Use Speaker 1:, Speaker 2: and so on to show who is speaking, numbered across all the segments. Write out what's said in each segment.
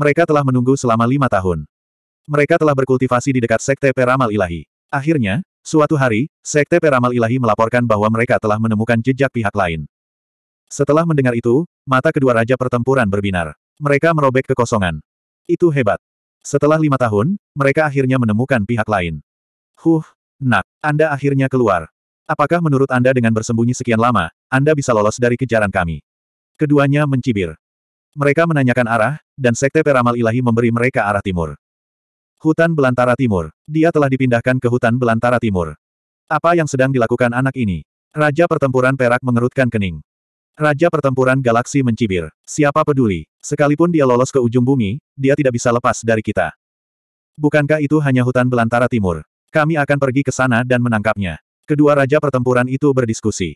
Speaker 1: Mereka telah menunggu selama lima tahun. Mereka telah berkultivasi di dekat Sekte Peramal Ilahi. Akhirnya, suatu hari, Sekte Peramal Ilahi melaporkan bahwa mereka telah menemukan jejak pihak lain. Setelah mendengar itu, mata kedua raja pertempuran berbinar. Mereka merobek kekosongan. Itu hebat. Setelah lima tahun, mereka akhirnya menemukan pihak lain. Huh, nak, Anda akhirnya keluar. Apakah menurut Anda dengan bersembunyi sekian lama, Anda bisa lolos dari kejaran kami? Keduanya mencibir. Mereka menanyakan arah, dan Sekte Peramal Ilahi memberi mereka arah timur. Hutan Belantara Timur. Dia telah dipindahkan ke Hutan Belantara Timur. Apa yang sedang dilakukan anak ini? Raja Pertempuran Perak mengerutkan kening. Raja Pertempuran Galaksi mencibir. Siapa peduli? Sekalipun dia lolos ke ujung bumi, dia tidak bisa lepas dari kita. Bukankah itu hanya Hutan Belantara Timur? Kami akan pergi ke sana dan menangkapnya. Kedua Raja Pertempuran itu berdiskusi.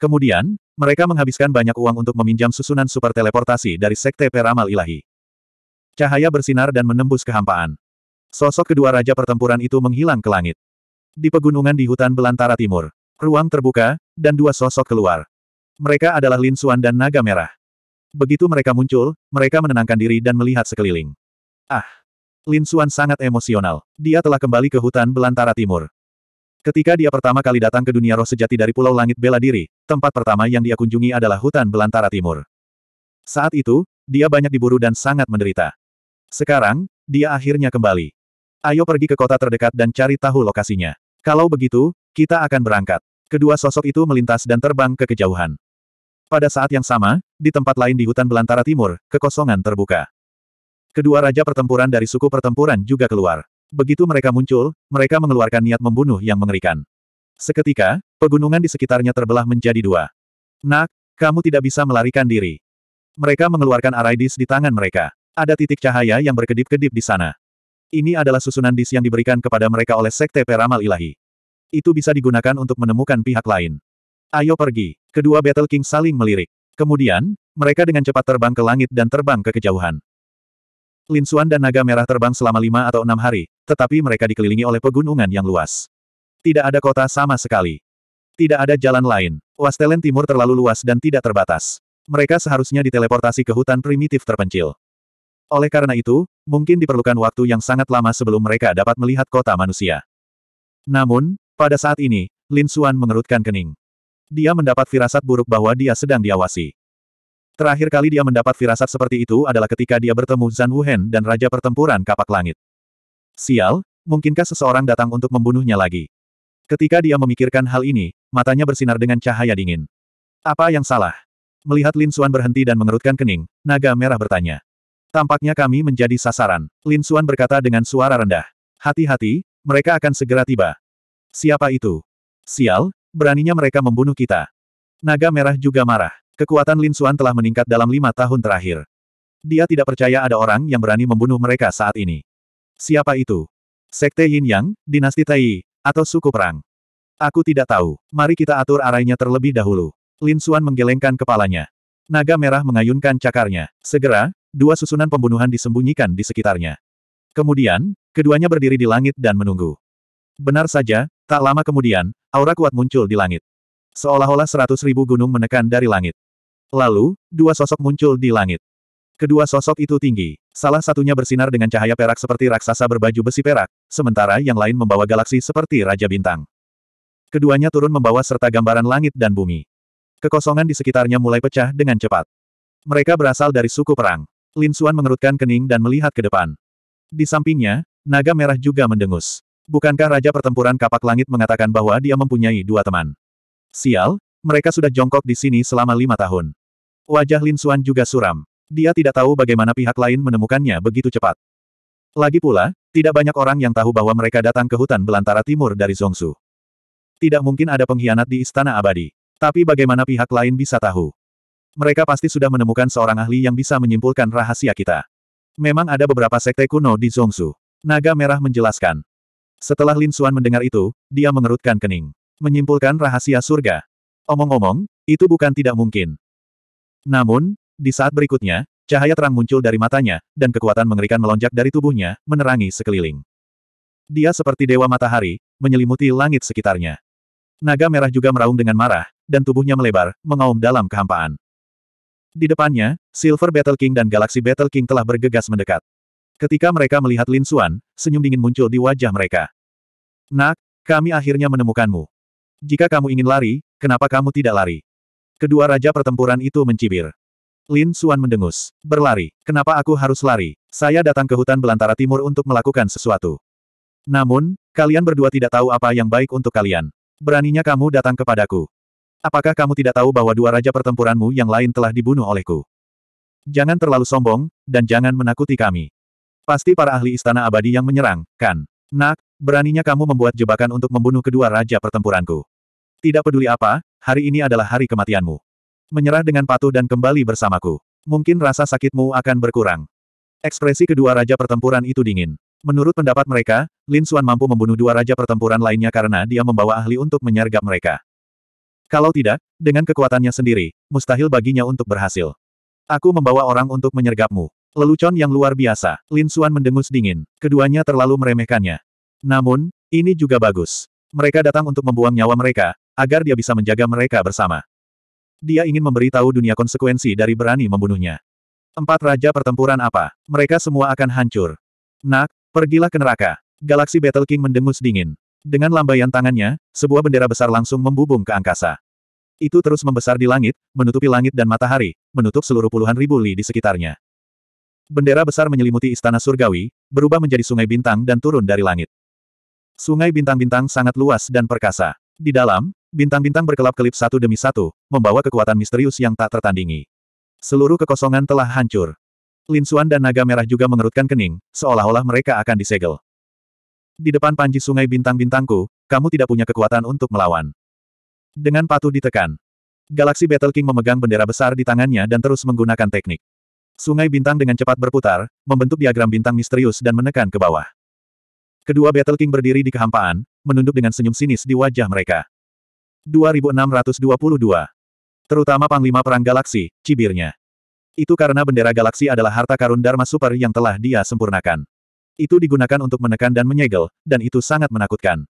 Speaker 1: Kemudian, mereka menghabiskan banyak uang untuk meminjam susunan super teleportasi dari Sekte Peramal Ilahi. Cahaya bersinar dan menembus kehampaan. Sosok kedua raja pertempuran itu menghilang ke langit. Di pegunungan di hutan belantara timur, ruang terbuka, dan dua sosok keluar. Mereka adalah Lin Xuan dan Naga Merah. Begitu mereka muncul, mereka menenangkan diri dan melihat sekeliling. Ah! Lin Xuan sangat emosional. Dia telah kembali ke hutan belantara timur. Ketika dia pertama kali datang ke dunia roh sejati dari Pulau Langit Bela Diri, tempat pertama yang dia kunjungi adalah hutan belantara timur. Saat itu, dia banyak diburu dan sangat menderita. Sekarang, dia akhirnya kembali. Ayo pergi ke kota terdekat dan cari tahu lokasinya. Kalau begitu, kita akan berangkat. Kedua sosok itu melintas dan terbang ke kejauhan. Pada saat yang sama, di tempat lain di hutan belantara timur, kekosongan terbuka. Kedua raja pertempuran dari suku pertempuran juga keluar. Begitu mereka muncul, mereka mengeluarkan niat membunuh yang mengerikan. Seketika, pegunungan di sekitarnya terbelah menjadi dua. Nak, kamu tidak bisa melarikan diri. Mereka mengeluarkan Araidis di tangan mereka. Ada titik cahaya yang berkedip-kedip di sana. Ini adalah susunan dis yang diberikan kepada mereka oleh Sekte Peramal Ilahi. Itu bisa digunakan untuk menemukan pihak lain. Ayo pergi. Kedua Battle King saling melirik. Kemudian, mereka dengan cepat terbang ke langit dan terbang ke kejauhan. Lin Xuan dan Naga Merah terbang selama lima atau enam hari, tetapi mereka dikelilingi oleh pegunungan yang luas. Tidak ada kota sama sekali. Tidak ada jalan lain. Wastelen Timur terlalu luas dan tidak terbatas. Mereka seharusnya diteleportasi ke hutan primitif terpencil. Oleh karena itu, mungkin diperlukan waktu yang sangat lama sebelum mereka dapat melihat kota manusia. Namun, pada saat ini, Lin Xuan mengerutkan kening. Dia mendapat firasat buruk bahwa dia sedang diawasi. Terakhir kali dia mendapat firasat seperti itu adalah ketika dia bertemu Zan Wuhen dan Raja Pertempuran Kapak Langit. Sial, mungkinkah seseorang datang untuk membunuhnya lagi? Ketika dia memikirkan hal ini, matanya bersinar dengan cahaya dingin. Apa yang salah? Melihat Lin Suan berhenti dan mengerutkan kening, naga merah bertanya. Tampaknya kami menjadi sasaran. Lin Suan berkata dengan suara rendah. Hati-hati, mereka akan segera tiba. Siapa itu? Sial, beraninya mereka membunuh kita. Naga merah juga marah. Kekuatan Lin Suan telah meningkat dalam lima tahun terakhir. Dia tidak percaya ada orang yang berani membunuh mereka saat ini. Siapa itu? Sekte Yin Yang, Dinasti Tai, atau suku perang? Aku tidak tahu. Mari kita atur arahnya terlebih dahulu. Lin Suan menggelengkan kepalanya. Naga merah mengayunkan cakarnya. Segera, dua susunan pembunuhan disembunyikan di sekitarnya. Kemudian, keduanya berdiri di langit dan menunggu. Benar saja, tak lama kemudian, aura kuat muncul di langit. Seolah-olah seratus ribu gunung menekan dari langit. Lalu, dua sosok muncul di langit. Kedua sosok itu tinggi. Salah satunya bersinar dengan cahaya perak seperti raksasa berbaju besi perak, sementara yang lain membawa galaksi seperti Raja Bintang. Keduanya turun membawa serta gambaran langit dan bumi. Kekosongan di sekitarnya mulai pecah dengan cepat. Mereka berasal dari suku perang. Lin Suan mengerutkan kening dan melihat ke depan. Di sampingnya, naga merah juga mendengus. Bukankah Raja Pertempuran Kapak Langit mengatakan bahwa dia mempunyai dua teman? Sial, mereka sudah jongkok di sini selama lima tahun. Wajah Lin Suan juga suram. Dia tidak tahu bagaimana pihak lain menemukannya begitu cepat. Lagi pula, tidak banyak orang yang tahu bahwa mereka datang ke hutan belantara timur dari Zongsu. Tidak mungkin ada pengkhianat di Istana Abadi. Tapi bagaimana pihak lain bisa tahu? Mereka pasti sudah menemukan seorang ahli yang bisa menyimpulkan rahasia kita. Memang ada beberapa sekte kuno di Zongsu. Naga Merah menjelaskan. Setelah Lin Suan mendengar itu, dia mengerutkan kening. Menyimpulkan rahasia surga. Omong-omong, itu bukan tidak mungkin. Namun, di saat berikutnya, cahaya terang muncul dari matanya, dan kekuatan mengerikan melonjak dari tubuhnya, menerangi sekeliling. Dia seperti dewa matahari, menyelimuti langit sekitarnya. Naga merah juga meraung dengan marah, dan tubuhnya melebar, mengaum dalam kehampaan. Di depannya, Silver Battle King dan Galaxy Battle King telah bergegas mendekat. Ketika mereka melihat Lin Xuan, senyum dingin muncul di wajah mereka. Nak, kami akhirnya menemukanmu. Jika kamu ingin lari, Kenapa kamu tidak lari? Kedua raja pertempuran itu mencibir. Lin Suan mendengus. Berlari. Kenapa aku harus lari? Saya datang ke hutan belantara timur untuk melakukan sesuatu. Namun, kalian berdua tidak tahu apa yang baik untuk kalian. Beraninya kamu datang kepadaku. Apakah kamu tidak tahu bahwa dua raja pertempuranmu yang lain telah dibunuh olehku? Jangan terlalu sombong, dan jangan menakuti kami. Pasti para ahli istana abadi yang menyerang, kan? Nak, beraninya kamu membuat jebakan untuk membunuh kedua raja pertempuranku. Tidak peduli apa, hari ini adalah hari kematianmu. Menyerah dengan patuh dan kembali bersamaku. Mungkin rasa sakitmu akan berkurang. Ekspresi kedua raja pertempuran itu dingin. Menurut pendapat mereka, Lin Xuan mampu membunuh dua raja pertempuran lainnya karena dia membawa ahli untuk menyergap mereka. Kalau tidak, dengan kekuatannya sendiri, mustahil baginya untuk berhasil. Aku membawa orang untuk menyergapmu. Lelucon yang luar biasa. Lin Xuan mendengus dingin. Keduanya terlalu meremehkannya. Namun, ini juga bagus. Mereka datang untuk membuang nyawa mereka, agar dia bisa menjaga mereka bersama. Dia ingin memberi tahu dunia konsekuensi dari berani membunuhnya. Empat raja pertempuran apa? Mereka semua akan hancur. Nak, pergilah ke neraka. Galaksi Battle King mendengus dingin. Dengan lambaian tangannya, sebuah bendera besar langsung membubung ke angkasa. Itu terus membesar di langit, menutupi langit dan matahari, menutup seluruh puluhan ribu li di sekitarnya. Bendera besar menyelimuti istana surgawi, berubah menjadi sungai bintang dan turun dari langit. Sungai bintang-bintang sangat luas dan perkasa. Di dalam, Bintang-bintang berkelap-kelip satu demi satu, membawa kekuatan misterius yang tak tertandingi. Seluruh kekosongan telah hancur. Lin Xuan dan Naga Merah juga mengerutkan kening, seolah-olah mereka akan disegel. Di depan panji sungai bintang-bintangku, kamu tidak punya kekuatan untuk melawan. Dengan patuh ditekan. Galaksi Battle King memegang bendera besar di tangannya dan terus menggunakan teknik. Sungai bintang dengan cepat berputar, membentuk diagram bintang misterius dan menekan ke bawah. Kedua Battle King berdiri di kehampaan, menunduk dengan senyum sinis di wajah mereka. 2622. Terutama Panglima Perang Galaksi, cibirnya. Itu karena bendera galaksi adalah harta karun Dharma Super yang telah dia sempurnakan. Itu digunakan untuk menekan dan menyegel, dan itu sangat menakutkan.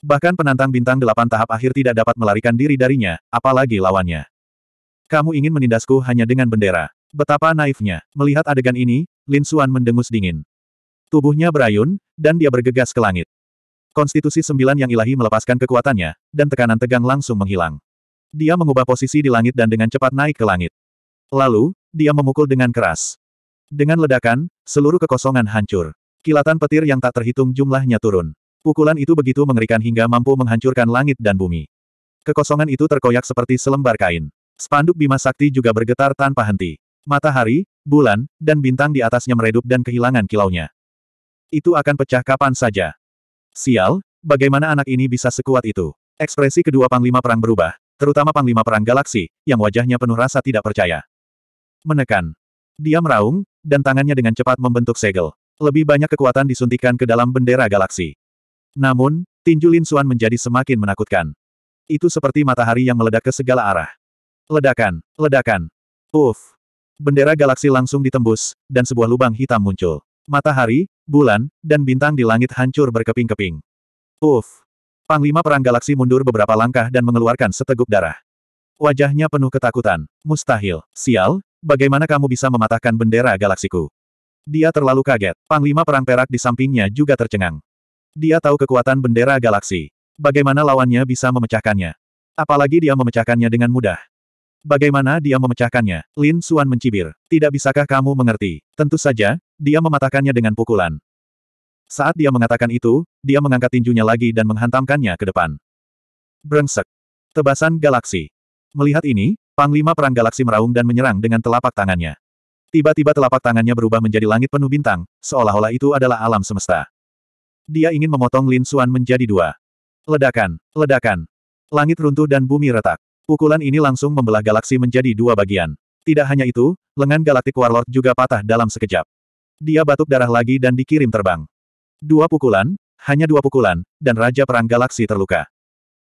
Speaker 1: Bahkan penantang bintang delapan tahap akhir tidak dapat melarikan diri darinya, apalagi lawannya. Kamu ingin menindasku hanya dengan bendera. Betapa naifnya. Melihat adegan ini, Lin Xuan mendengus dingin. Tubuhnya berayun, dan dia bergegas ke langit. Konstitusi sembilan yang ilahi melepaskan kekuatannya, dan tekanan tegang langsung menghilang. Dia mengubah posisi di langit dan dengan cepat naik ke langit. Lalu, dia memukul dengan keras. Dengan ledakan, seluruh kekosongan hancur. Kilatan petir yang tak terhitung jumlahnya turun. Pukulan itu begitu mengerikan hingga mampu menghancurkan langit dan bumi. Kekosongan itu terkoyak seperti selembar kain. Spanduk Bima Sakti juga bergetar tanpa henti. Matahari, bulan, dan bintang di atasnya meredup dan kehilangan kilaunya. Itu akan pecah kapan saja. Sial, bagaimana anak ini bisa sekuat itu? Ekspresi kedua Panglima Perang berubah, terutama Panglima Perang Galaksi, yang wajahnya penuh rasa tidak percaya. Menekan. Dia meraung, dan tangannya dengan cepat membentuk segel. Lebih banyak kekuatan disuntikan ke dalam bendera galaksi. Namun, tinju Lin Suan menjadi semakin menakutkan. Itu seperti matahari yang meledak ke segala arah. Ledakan, ledakan. Uff. Bendera galaksi langsung ditembus, dan sebuah lubang hitam muncul. Matahari, bulan, dan bintang di langit hancur berkeping-keping. Uf. Panglima Perang Galaksi mundur beberapa langkah dan mengeluarkan seteguk darah. Wajahnya penuh ketakutan. Mustahil. Sial, bagaimana kamu bisa mematahkan bendera galaksiku? Dia terlalu kaget. Panglima Perang Perak di sampingnya juga tercengang. Dia tahu kekuatan bendera galaksi. Bagaimana lawannya bisa memecahkannya? Apalagi dia memecahkannya dengan mudah. Bagaimana dia memecahkannya? Lin Suan mencibir. Tidak bisakah kamu mengerti? Tentu saja, dia mematahkannya dengan pukulan. Saat dia mengatakan itu, dia mengangkat tinjunya lagi dan menghantamkannya ke depan. Brengsek. Tebasan galaksi. Melihat ini, Panglima Perang Galaksi meraung dan menyerang dengan telapak tangannya. Tiba-tiba telapak tangannya berubah menjadi langit penuh bintang, seolah-olah itu adalah alam semesta. Dia ingin memotong Lin Suan menjadi dua. Ledakan, ledakan. Langit runtuh dan bumi retak. Pukulan ini langsung membelah galaksi menjadi dua bagian. Tidak hanya itu, lengan Galactic Warlord juga patah dalam sekejap. Dia batuk darah lagi dan dikirim terbang. Dua pukulan, hanya dua pukulan, dan Raja Perang Galaksi terluka.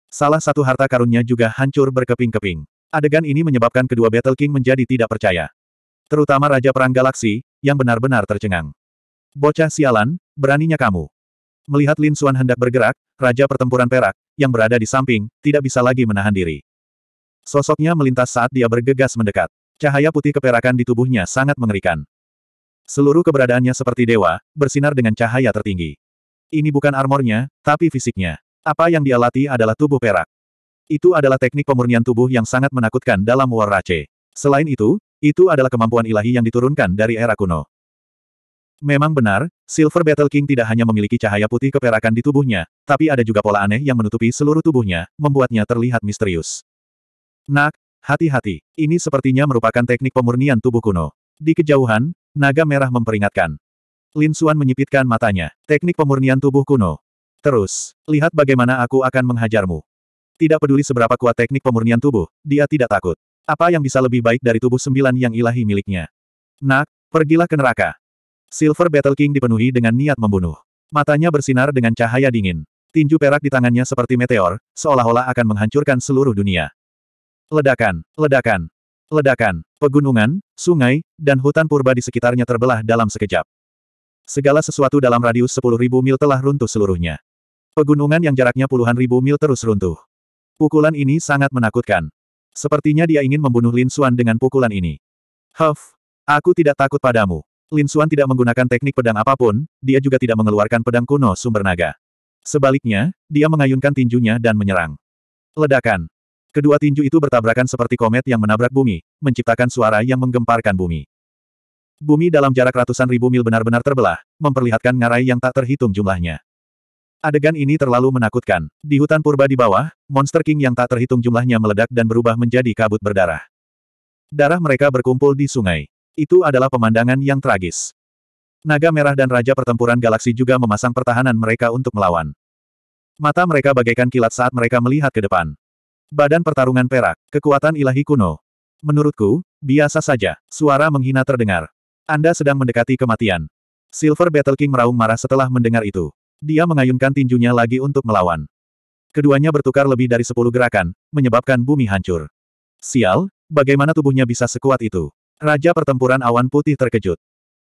Speaker 1: Salah satu harta karunnya juga hancur berkeping-keping. Adegan ini menyebabkan kedua Battle King menjadi tidak percaya. Terutama Raja Perang Galaksi, yang benar-benar tercengang. Bocah sialan, beraninya kamu. Melihat Lin Suan hendak bergerak, Raja Pertempuran Perak, yang berada di samping, tidak bisa lagi menahan diri. Sosoknya melintas saat dia bergegas mendekat. Cahaya putih keperakan di tubuhnya sangat mengerikan. Seluruh keberadaannya seperti dewa, bersinar dengan cahaya tertinggi. Ini bukan armornya, tapi fisiknya. Apa yang dia latih adalah tubuh perak. Itu adalah teknik pemurnian tubuh yang sangat menakutkan dalam War Rache. Selain itu, itu adalah kemampuan ilahi yang diturunkan dari era kuno. Memang benar, Silver Battle King tidak hanya memiliki cahaya putih keperakan di tubuhnya, tapi ada juga pola aneh yang menutupi seluruh tubuhnya, membuatnya terlihat misterius. Nak, hati-hati. Ini sepertinya merupakan teknik pemurnian tubuh kuno. Di kejauhan, naga merah memperingatkan. Lin Suan menyipitkan matanya. Teknik pemurnian tubuh kuno. Terus, lihat bagaimana aku akan menghajarmu. Tidak peduli seberapa kuat teknik pemurnian tubuh, dia tidak takut. Apa yang bisa lebih baik dari tubuh sembilan yang ilahi miliknya? Nak, pergilah ke neraka. Silver Battle King dipenuhi dengan niat membunuh. Matanya bersinar dengan cahaya dingin. Tinju perak di tangannya seperti meteor, seolah-olah akan menghancurkan seluruh dunia. Ledakan, ledakan, ledakan, pegunungan, sungai, dan hutan purba di sekitarnya terbelah dalam sekejap. Segala sesuatu dalam radius sepuluh ribu mil telah runtuh seluruhnya. Pegunungan yang jaraknya puluhan ribu mil terus runtuh. Pukulan ini sangat menakutkan. Sepertinya dia ingin membunuh Lin Xuan dengan pukulan ini. Huff, aku tidak takut padamu. Lin Xuan tidak menggunakan teknik pedang apapun, dia juga tidak mengeluarkan pedang kuno sumber naga. Sebaliknya, dia mengayunkan tinjunya dan menyerang. Ledakan, Kedua tinju itu bertabrakan seperti komet yang menabrak bumi, menciptakan suara yang menggemparkan bumi. Bumi dalam jarak ratusan ribu mil benar-benar terbelah, memperlihatkan ngarai yang tak terhitung jumlahnya. Adegan ini terlalu menakutkan. Di hutan purba di bawah, monster king yang tak terhitung jumlahnya meledak dan berubah menjadi kabut berdarah. Darah mereka berkumpul di sungai. Itu adalah pemandangan yang tragis. Naga Merah dan Raja Pertempuran Galaksi juga memasang pertahanan mereka untuk melawan. Mata mereka bagaikan kilat saat mereka melihat ke depan. Badan pertarungan perak, kekuatan ilahi kuno. Menurutku, biasa saja, suara menghina terdengar. Anda sedang mendekati kematian. Silver Battle King meraung marah setelah mendengar itu. Dia mengayunkan tinjunya lagi untuk melawan. Keduanya bertukar lebih dari sepuluh gerakan, menyebabkan bumi hancur. Sial, bagaimana tubuhnya bisa sekuat itu? Raja pertempuran awan putih terkejut.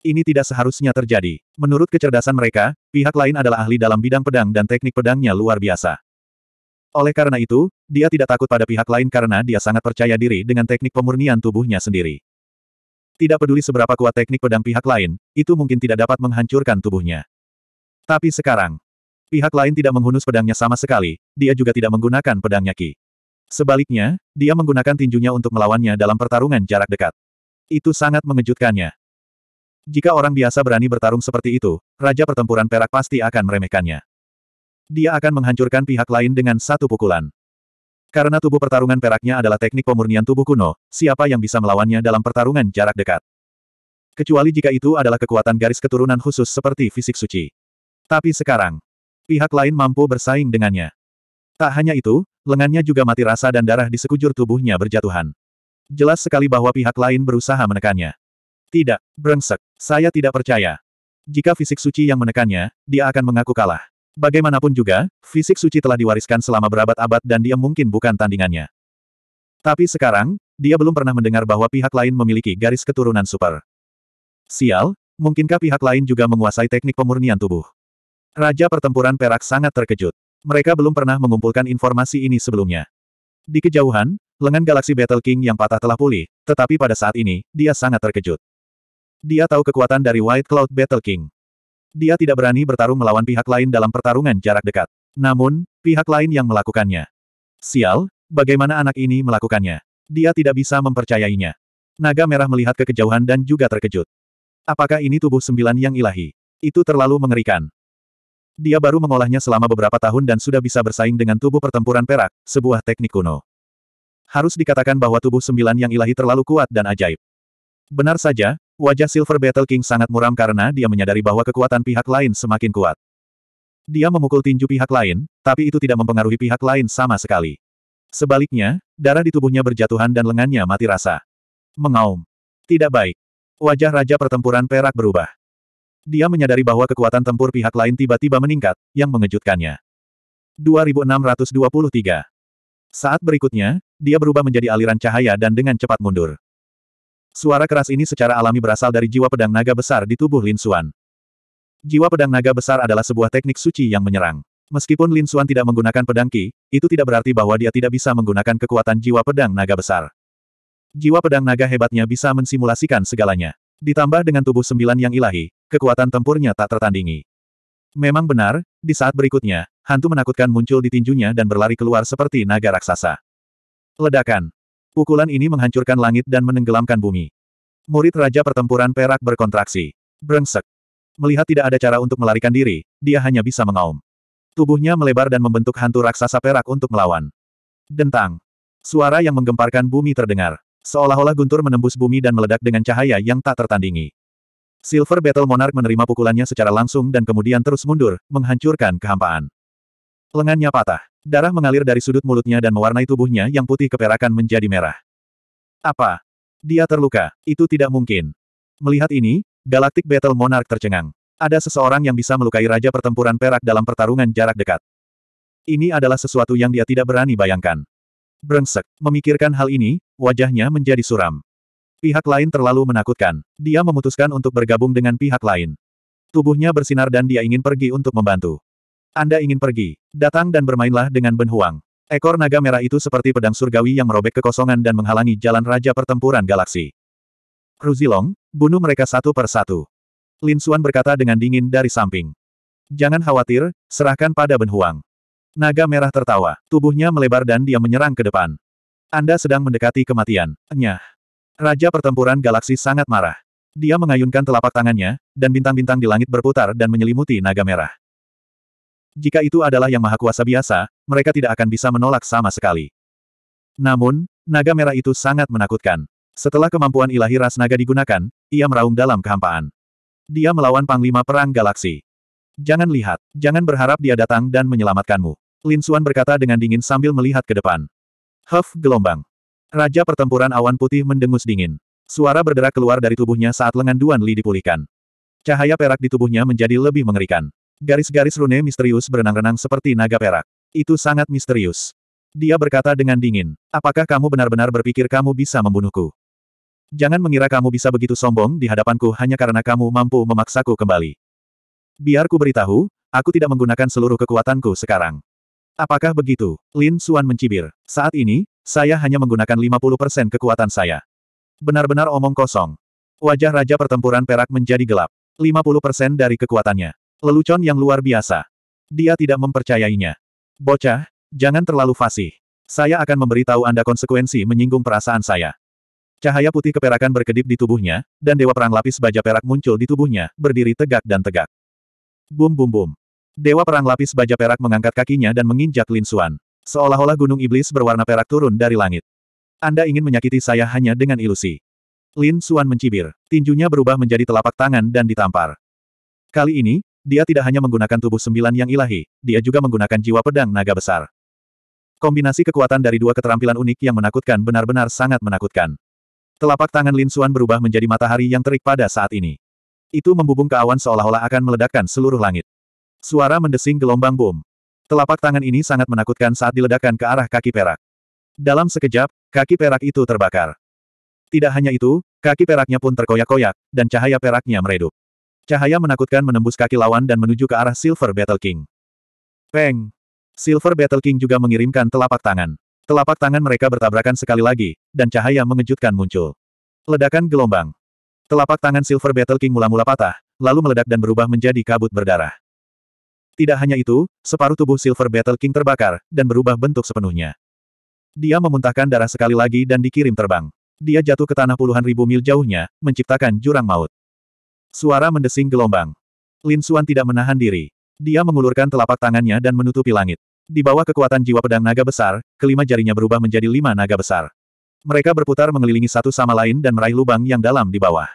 Speaker 1: Ini tidak seharusnya terjadi. Menurut kecerdasan mereka, pihak lain adalah ahli dalam bidang pedang dan teknik pedangnya luar biasa. Oleh karena itu, dia tidak takut pada pihak lain karena dia sangat percaya diri dengan teknik pemurnian tubuhnya sendiri. Tidak peduli seberapa kuat teknik pedang pihak lain, itu mungkin tidak dapat menghancurkan tubuhnya. Tapi sekarang, pihak lain tidak menghunus pedangnya sama sekali, dia juga tidak menggunakan pedangnya Ki. Sebaliknya, dia menggunakan tinjunya untuk melawannya dalam pertarungan jarak dekat. Itu sangat mengejutkannya. Jika orang biasa berani bertarung seperti itu, Raja Pertempuran Perak pasti akan meremehkannya dia akan menghancurkan pihak lain dengan satu pukulan. Karena tubuh pertarungan peraknya adalah teknik pemurnian tubuh kuno, siapa yang bisa melawannya dalam pertarungan jarak dekat? Kecuali jika itu adalah kekuatan garis keturunan khusus seperti fisik suci. Tapi sekarang, pihak lain mampu bersaing dengannya. Tak hanya itu, lengannya juga mati rasa dan darah di sekujur tubuhnya berjatuhan. Jelas sekali bahwa pihak lain berusaha menekannya. Tidak, brengsek, saya tidak percaya. Jika fisik suci yang menekannya, dia akan mengaku kalah. Bagaimanapun juga, fisik suci telah diwariskan selama berabad-abad dan dia mungkin bukan tandingannya. Tapi sekarang, dia belum pernah mendengar bahwa pihak lain memiliki garis keturunan super. Sial, mungkinkah pihak lain juga menguasai teknik pemurnian tubuh? Raja pertempuran perak sangat terkejut. Mereka belum pernah mengumpulkan informasi ini sebelumnya. Di kejauhan, lengan galaksi Battle King yang patah telah pulih, tetapi pada saat ini, dia sangat terkejut. Dia tahu kekuatan dari White Cloud Battle King. Dia tidak berani bertarung melawan pihak lain dalam pertarungan jarak dekat. Namun, pihak lain yang melakukannya. Sial, bagaimana anak ini melakukannya? Dia tidak bisa mempercayainya. Naga merah melihat ke kejauhan dan juga terkejut. Apakah ini tubuh sembilan yang ilahi? Itu terlalu mengerikan. Dia baru mengolahnya selama beberapa tahun dan sudah bisa bersaing dengan tubuh pertempuran perak, sebuah teknik kuno. Harus dikatakan bahwa tubuh sembilan yang ilahi terlalu kuat dan ajaib. Benar saja, Wajah Silver Battle King sangat muram karena dia menyadari bahwa kekuatan pihak lain semakin kuat. Dia memukul tinju pihak lain, tapi itu tidak mempengaruhi pihak lain sama sekali. Sebaliknya, darah di tubuhnya berjatuhan dan lengannya mati rasa. Mengaum. Tidak baik. Wajah Raja Pertempuran Perak berubah. Dia menyadari bahwa kekuatan tempur pihak lain tiba-tiba meningkat, yang mengejutkannya. 2623 Saat berikutnya, dia berubah menjadi aliran cahaya dan dengan cepat mundur. Suara keras ini secara alami berasal dari jiwa pedang naga besar di tubuh Lin Xuan. Jiwa pedang naga besar adalah sebuah teknik suci yang menyerang. Meskipun Lin Xuan tidak menggunakan pedang ki, itu tidak berarti bahwa dia tidak bisa menggunakan kekuatan jiwa pedang naga besar. Jiwa pedang naga hebatnya bisa mensimulasikan segalanya. Ditambah dengan tubuh sembilan yang ilahi, kekuatan tempurnya tak tertandingi. Memang benar, di saat berikutnya, hantu menakutkan muncul di tinjunya dan berlari keluar seperti naga raksasa. Ledakan. Pukulan ini menghancurkan langit dan menenggelamkan bumi. Murid Raja Pertempuran Perak berkontraksi. Brengsek. Melihat tidak ada cara untuk melarikan diri, dia hanya bisa mengaum. Tubuhnya melebar dan membentuk hantu raksasa perak untuk melawan. Dentang. Suara yang menggemparkan bumi terdengar. Seolah-olah guntur menembus bumi dan meledak dengan cahaya yang tak tertandingi. Silver Battle Monarch menerima pukulannya secara langsung dan kemudian terus mundur, menghancurkan kehampaan. Lengannya patah. Darah mengalir dari sudut mulutnya dan mewarnai tubuhnya yang putih keperakan menjadi merah. Apa? Dia terluka. Itu tidak mungkin. Melihat ini, Galactic Battle Monarch tercengang. Ada seseorang yang bisa melukai Raja Pertempuran Perak dalam pertarungan jarak dekat. Ini adalah sesuatu yang dia tidak berani bayangkan. Brengsek, memikirkan hal ini, wajahnya menjadi suram. Pihak lain terlalu menakutkan. Dia memutuskan untuk bergabung dengan pihak lain. Tubuhnya bersinar dan dia ingin pergi untuk membantu. Anda ingin pergi. Datang dan bermainlah dengan Ben Huang. Ekor naga merah itu seperti pedang surgawi yang merobek kekosongan dan menghalangi jalan Raja Pertempuran Galaksi. Ruzilong, bunuh mereka satu per satu. Lin Xuan berkata dengan dingin dari samping. Jangan khawatir, serahkan pada Ben Huang. Naga merah tertawa, tubuhnya melebar dan dia menyerang ke depan. Anda sedang mendekati kematian. Nyah. Raja Pertempuran Galaksi sangat marah. Dia mengayunkan telapak tangannya, dan bintang-bintang di langit berputar dan menyelimuti naga merah. Jika itu adalah yang maha kuasa biasa, mereka tidak akan bisa menolak sama sekali. Namun, naga merah itu sangat menakutkan. Setelah kemampuan ilahi ras naga digunakan, ia meraung dalam kehampaan. Dia melawan Panglima Perang Galaksi. Jangan lihat, jangan berharap dia datang dan menyelamatkanmu. Lin Suan berkata dengan dingin sambil melihat ke depan. Huff gelombang. Raja pertempuran awan putih mendengus dingin. Suara berderak keluar dari tubuhnya saat lengan Duan Li dipulihkan. Cahaya perak di tubuhnya menjadi lebih mengerikan. Garis-garis rune misterius berenang-renang seperti naga perak. Itu sangat misterius. Dia berkata dengan dingin, apakah kamu benar-benar berpikir kamu bisa membunuhku? Jangan mengira kamu bisa begitu sombong di hadapanku hanya karena kamu mampu memaksaku kembali. Biar ku beritahu, aku tidak menggunakan seluruh kekuatanku sekarang. Apakah begitu? Lin Suan mencibir. Saat ini, saya hanya menggunakan 50% kekuatan saya. Benar-benar omong kosong. Wajah Raja Pertempuran Perak menjadi gelap. 50% dari kekuatannya. Lelucon yang luar biasa. Dia tidak mempercayainya. Bocah, jangan terlalu fasih. Saya akan memberitahu Anda konsekuensi menyinggung perasaan saya. Cahaya putih keperakan berkedip di tubuhnya, dan Dewa Perang Lapis Baja Perak muncul di tubuhnya, berdiri tegak dan tegak. Bum bum bum. Dewa Perang Lapis Baja Perak mengangkat kakinya dan menginjak Lin Suan, Seolah-olah gunung iblis berwarna perak turun dari langit. Anda ingin menyakiti saya hanya dengan ilusi. Lin Suan mencibir. Tinjunya berubah menjadi telapak tangan dan ditampar. Kali ini, dia tidak hanya menggunakan tubuh sembilan yang ilahi, dia juga menggunakan jiwa pedang naga besar. Kombinasi kekuatan dari dua keterampilan unik yang menakutkan benar-benar sangat menakutkan. Telapak tangan Lin Xuan berubah menjadi matahari yang terik pada saat ini. Itu membubung ke awan seolah-olah akan meledakkan seluruh langit. Suara mendesing gelombang boom. Telapak tangan ini sangat menakutkan saat diledakkan ke arah kaki perak. Dalam sekejap, kaki perak itu terbakar. Tidak hanya itu, kaki peraknya pun terkoyak-koyak, dan cahaya peraknya meredup. Cahaya menakutkan menembus kaki lawan dan menuju ke arah Silver Battle King. Peng! Silver Battle King juga mengirimkan telapak tangan. Telapak tangan mereka bertabrakan sekali lagi, dan cahaya mengejutkan muncul. Ledakan gelombang. Telapak tangan Silver Battle King mula-mula patah, lalu meledak dan berubah menjadi kabut berdarah. Tidak hanya itu, separuh tubuh Silver Battle King terbakar, dan berubah bentuk sepenuhnya. Dia memuntahkan darah sekali lagi dan dikirim terbang. Dia jatuh ke tanah puluhan ribu mil jauhnya, menciptakan jurang maut. Suara mendesing gelombang. Lin Suan tidak menahan diri. Dia mengulurkan telapak tangannya dan menutupi langit. Di bawah kekuatan jiwa pedang naga besar, kelima jarinya berubah menjadi lima naga besar. Mereka berputar mengelilingi satu sama lain dan meraih lubang yang dalam di bawah.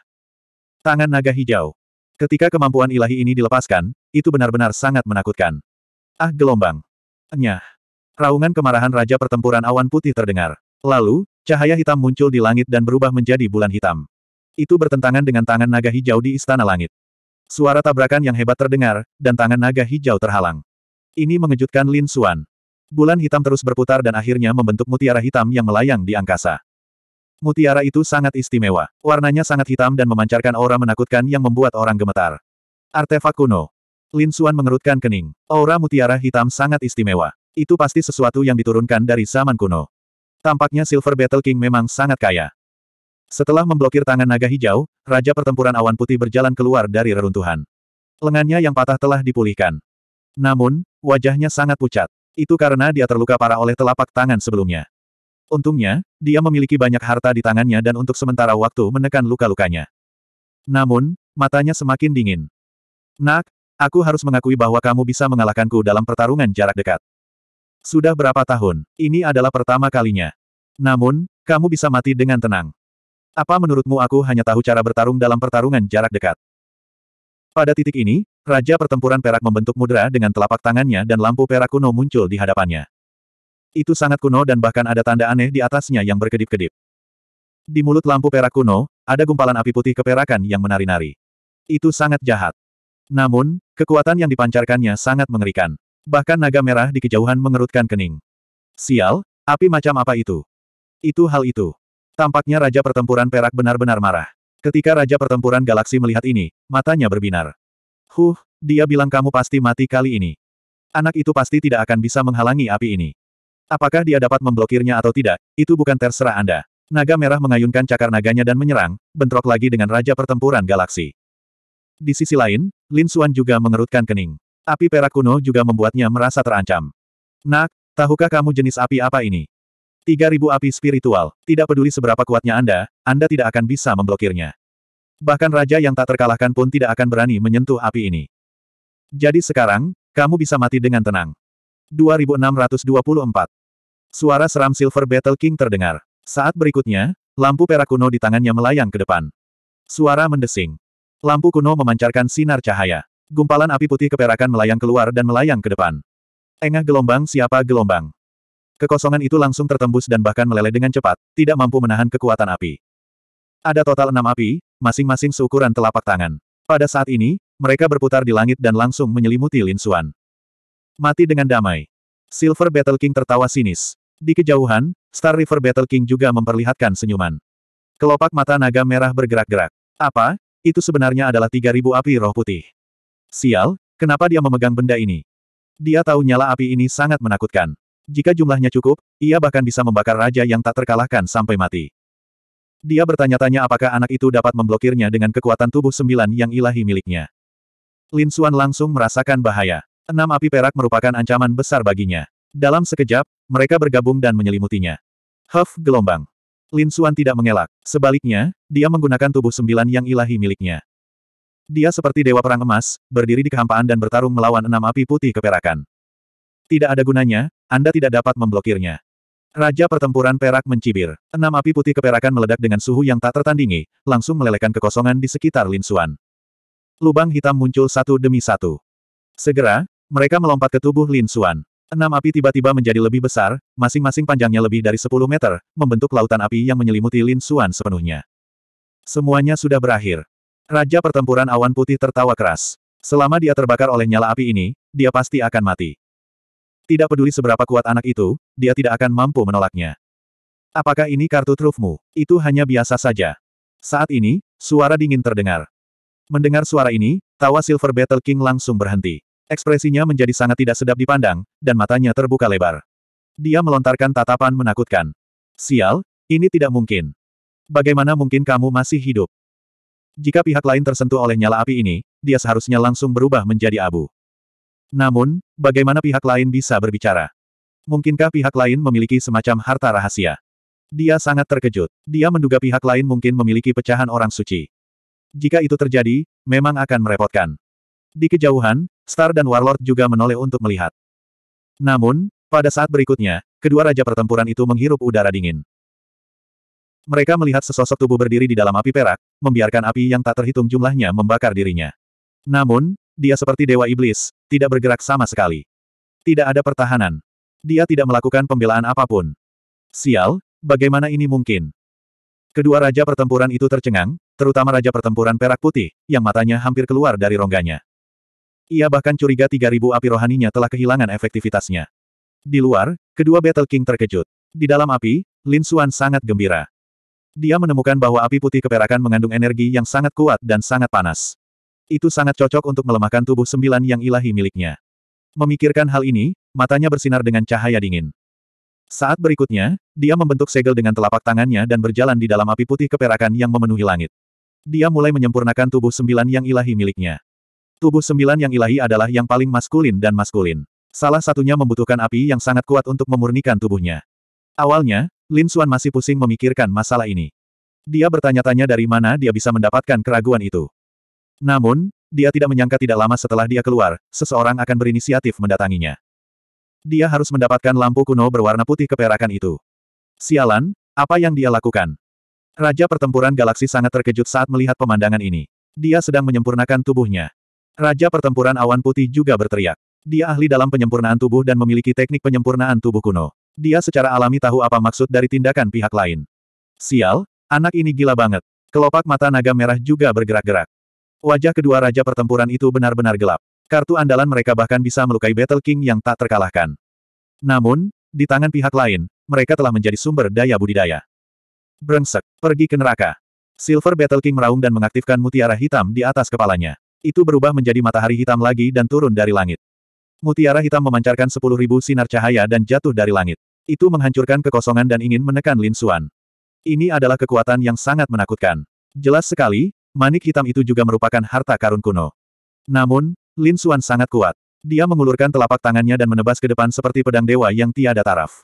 Speaker 1: Tangan naga hijau. Ketika kemampuan ilahi ini dilepaskan, itu benar-benar sangat menakutkan. Ah gelombang. Enyah. Raungan kemarahan Raja Pertempuran Awan Putih terdengar. Lalu, cahaya hitam muncul di langit dan berubah menjadi bulan hitam. Itu bertentangan dengan tangan naga hijau di Istana Langit. Suara tabrakan yang hebat terdengar, dan tangan naga hijau terhalang. Ini mengejutkan Lin Xuan. Bulan hitam terus berputar dan akhirnya membentuk mutiara hitam yang melayang di angkasa. Mutiara itu sangat istimewa. Warnanya sangat hitam dan memancarkan aura menakutkan yang membuat orang gemetar. Artefak kuno. Lin Xuan mengerutkan kening. Aura mutiara hitam sangat istimewa. Itu pasti sesuatu yang diturunkan dari zaman kuno. Tampaknya Silver Battle King memang sangat kaya. Setelah memblokir tangan naga hijau, Raja Pertempuran Awan Putih berjalan keluar dari reruntuhan. Lengannya yang patah telah dipulihkan. Namun, wajahnya sangat pucat. Itu karena dia terluka parah oleh telapak tangan sebelumnya. Untungnya, dia memiliki banyak harta di tangannya dan untuk sementara waktu menekan luka-lukanya. Namun, matanya semakin dingin. Nak, aku harus mengakui bahwa kamu bisa mengalahkanku dalam pertarungan jarak dekat. Sudah berapa tahun, ini adalah pertama kalinya. Namun, kamu bisa mati dengan tenang. Apa menurutmu aku hanya tahu cara bertarung dalam pertarungan jarak dekat? Pada titik ini, Raja Pertempuran Perak membentuk mudra dengan telapak tangannya dan lampu perak kuno muncul di hadapannya. Itu sangat kuno dan bahkan ada tanda aneh di atasnya yang berkedip-kedip. Di mulut lampu perak kuno, ada gumpalan api putih keperakan yang menari-nari. Itu sangat jahat. Namun, kekuatan yang dipancarkannya sangat mengerikan. Bahkan naga merah di kejauhan mengerutkan kening. Sial, api macam apa itu? Itu hal itu. Tampaknya Raja Pertempuran Perak benar-benar marah. Ketika Raja Pertempuran Galaksi melihat ini, matanya berbinar. Huh, dia bilang kamu pasti mati kali ini. Anak itu pasti tidak akan bisa menghalangi api ini. Apakah dia dapat memblokirnya atau tidak, itu bukan terserah Anda. Naga merah mengayunkan cakar naganya dan menyerang, bentrok lagi dengan Raja Pertempuran Galaksi. Di sisi lain, Lin Xuan juga mengerutkan kening. Api perak kuno juga membuatnya merasa terancam. Nak, tahukah kamu jenis api apa ini? 3000 api spiritual, tidak peduli seberapa kuatnya Anda, Anda tidak akan bisa memblokirnya. Bahkan raja yang tak terkalahkan pun tidak akan berani menyentuh api ini. Jadi sekarang, kamu bisa mati dengan tenang. 2624. Suara seram Silver Battle King terdengar. Saat berikutnya, lampu perak kuno di tangannya melayang ke depan. Suara mendesing. Lampu kuno memancarkan sinar cahaya. Gumpalan api putih keperakan melayang keluar dan melayang ke depan. Engah gelombang siapa gelombang. Kekosongan itu langsung tertembus dan bahkan meleleh dengan cepat, tidak mampu menahan kekuatan api. Ada total enam api, masing-masing seukuran telapak tangan. Pada saat ini, mereka berputar di langit dan langsung menyelimuti Lin Xuan. Mati dengan damai. Silver Battle King tertawa sinis. Di kejauhan, Star River Battle King juga memperlihatkan senyuman. Kelopak mata naga merah bergerak-gerak. Apa? Itu sebenarnya adalah 3000 api roh putih. Sial, kenapa dia memegang benda ini? Dia tahu nyala api ini sangat menakutkan. Jika jumlahnya cukup, ia bahkan bisa membakar raja yang tak terkalahkan sampai mati. Dia bertanya-tanya apakah anak itu dapat memblokirnya dengan kekuatan tubuh sembilan yang ilahi miliknya. Lin Xuan langsung merasakan bahaya. Enam api perak merupakan ancaman besar baginya. Dalam sekejap, mereka bergabung dan menyelimutinya. Huff gelombang. Lin Xuan tidak mengelak. Sebaliknya, dia menggunakan tubuh sembilan yang ilahi miliknya. Dia seperti dewa perang emas, berdiri di kehampaan dan bertarung melawan enam api putih keperakan. Tidak ada gunanya, Anda tidak dapat memblokirnya. Raja pertempuran perak mencibir. Enam api putih keperakan meledak dengan suhu yang tak tertandingi, langsung melelehkan kekosongan di sekitar Lin Xuan. Lubang hitam muncul satu demi satu. Segera, mereka melompat ke tubuh Lin Xuan. Enam api tiba-tiba menjadi lebih besar, masing-masing panjangnya lebih dari 10 meter, membentuk lautan api yang menyelimuti Lin Xuan sepenuhnya. Semuanya sudah berakhir. Raja pertempuran awan putih tertawa keras. Selama dia terbakar oleh nyala api ini, dia pasti akan mati. Tidak peduli seberapa kuat anak itu, dia tidak akan mampu menolaknya. Apakah ini kartu trufmu? Itu hanya biasa saja. Saat ini, suara dingin terdengar. Mendengar suara ini, tawa Silver Battle King langsung berhenti. Ekspresinya menjadi sangat tidak sedap dipandang, dan matanya terbuka lebar. Dia melontarkan tatapan menakutkan. Sial, ini tidak mungkin. Bagaimana mungkin kamu masih hidup? Jika pihak lain tersentuh oleh nyala api ini, dia seharusnya langsung berubah menjadi abu. Namun, bagaimana pihak lain bisa berbicara? Mungkinkah pihak lain memiliki semacam harta rahasia? Dia sangat terkejut. Dia menduga pihak lain mungkin memiliki pecahan orang suci. Jika itu terjadi, memang akan merepotkan. Di kejauhan, Star dan Warlord juga menoleh untuk melihat. Namun, pada saat berikutnya, kedua raja pertempuran itu menghirup udara dingin. Mereka melihat sesosok tubuh berdiri di dalam api perak, membiarkan api yang tak terhitung jumlahnya membakar dirinya. Namun, dia seperti dewa iblis, tidak bergerak sama sekali. Tidak ada pertahanan. Dia tidak melakukan pembelaan apapun. Sial, bagaimana ini mungkin? Kedua raja pertempuran itu tercengang, terutama raja pertempuran perak putih, yang matanya hampir keluar dari rongganya. Ia bahkan curiga 3000 api rohaninya telah kehilangan efektivitasnya. Di luar, kedua Battle King terkejut. Di dalam api, Lin Xuan sangat gembira. Dia menemukan bahwa api putih keperakan mengandung energi yang sangat kuat dan sangat panas. Itu sangat cocok untuk melemahkan tubuh sembilan yang ilahi miliknya. Memikirkan hal ini, matanya bersinar dengan cahaya dingin. Saat berikutnya, dia membentuk segel dengan telapak tangannya dan berjalan di dalam api putih keperakan yang memenuhi langit. Dia mulai menyempurnakan tubuh sembilan yang ilahi miliknya. Tubuh sembilan yang ilahi adalah yang paling maskulin dan maskulin. Salah satunya membutuhkan api yang sangat kuat untuk memurnikan tubuhnya. Awalnya, Lin Xuan masih pusing memikirkan masalah ini. Dia bertanya-tanya dari mana dia bisa mendapatkan keraguan itu. Namun, dia tidak menyangka tidak lama setelah dia keluar, seseorang akan berinisiatif mendatanginya. Dia harus mendapatkan lampu kuno berwarna putih keperakan itu. Sialan, apa yang dia lakukan? Raja pertempuran galaksi sangat terkejut saat melihat pemandangan ini. Dia sedang menyempurnakan tubuhnya. Raja pertempuran awan putih juga berteriak. Dia ahli dalam penyempurnaan tubuh dan memiliki teknik penyempurnaan tubuh kuno. Dia secara alami tahu apa maksud dari tindakan pihak lain. Sial, anak ini gila banget. Kelopak mata naga merah juga bergerak-gerak. Wajah kedua raja pertempuran itu benar-benar gelap. Kartu andalan mereka bahkan bisa melukai Battle King yang tak terkalahkan. Namun, di tangan pihak lain, mereka telah menjadi sumber daya budidaya. Brengsek, pergi ke neraka. Silver Battle King meraung dan mengaktifkan mutiara hitam di atas kepalanya. Itu berubah menjadi matahari hitam lagi dan turun dari langit. Mutiara hitam memancarkan 10.000 sinar cahaya dan jatuh dari langit. Itu menghancurkan kekosongan dan ingin menekan Lin Xuan. Ini adalah kekuatan yang sangat menakutkan. Jelas sekali, manik hitam itu juga merupakan harta karun kuno. Namun, Lin Xuan sangat kuat. Dia mengulurkan telapak tangannya dan menebas ke depan seperti pedang dewa yang tiada taraf.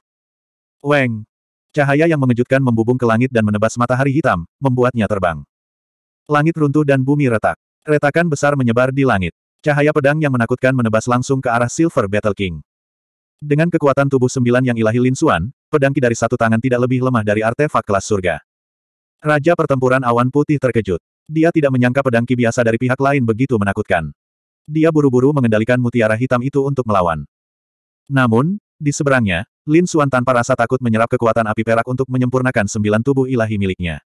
Speaker 1: Weng! Cahaya yang mengejutkan membubung ke langit dan menebas matahari hitam, membuatnya terbang. Langit runtuh dan bumi retak. Retakan besar menyebar di langit. Cahaya pedang yang menakutkan menebas langsung ke arah Silver Battle King. Dengan kekuatan tubuh sembilan yang ilahi Lin Xuan, pedangki dari satu tangan tidak lebih lemah dari artefak kelas surga. Raja pertempuran awan putih terkejut. Dia tidak menyangka pedang ki biasa dari pihak lain begitu menakutkan. Dia buru-buru mengendalikan mutiara hitam itu untuk melawan. Namun, di seberangnya, Lin Xuan tanpa rasa takut menyerap kekuatan api perak untuk menyempurnakan sembilan tubuh ilahi miliknya.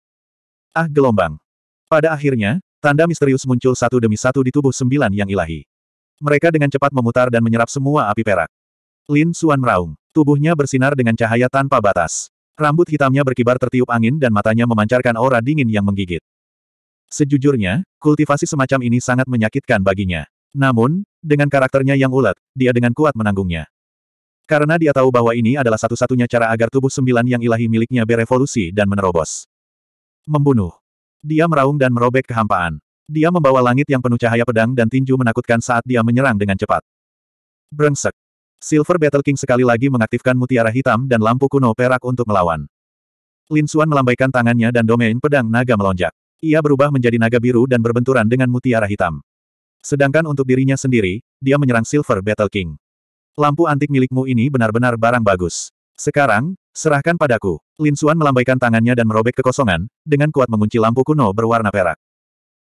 Speaker 1: Ah gelombang. Pada akhirnya, tanda misterius muncul satu demi satu di tubuh sembilan yang ilahi. Mereka dengan cepat memutar dan menyerap semua api perak. Lin Xuan meraung. Tubuhnya bersinar dengan cahaya tanpa batas. Rambut hitamnya berkibar tertiup angin dan matanya memancarkan aura dingin yang menggigit. Sejujurnya, kultivasi semacam ini sangat menyakitkan baginya. Namun, dengan karakternya yang ulet, dia dengan kuat menanggungnya. Karena dia tahu bahwa ini adalah satu-satunya cara agar tubuh sembilan yang ilahi miliknya berevolusi dan menerobos. Membunuh. Dia meraung dan merobek kehampaan. Dia membawa langit yang penuh cahaya pedang dan tinju menakutkan saat dia menyerang dengan cepat. Brengsek. Silver Battle King sekali lagi mengaktifkan mutiara hitam dan lampu kuno perak untuk melawan. Lin Xuan melambaikan tangannya dan domain pedang naga melonjak. Ia berubah menjadi naga biru dan berbenturan dengan mutiara hitam. Sedangkan untuk dirinya sendiri, dia menyerang Silver Battle King. Lampu antik milikmu ini benar-benar barang bagus. Sekarang, serahkan padaku. Lin Xuan melambaikan tangannya dan merobek kekosongan, dengan kuat mengunci lampu kuno berwarna perak.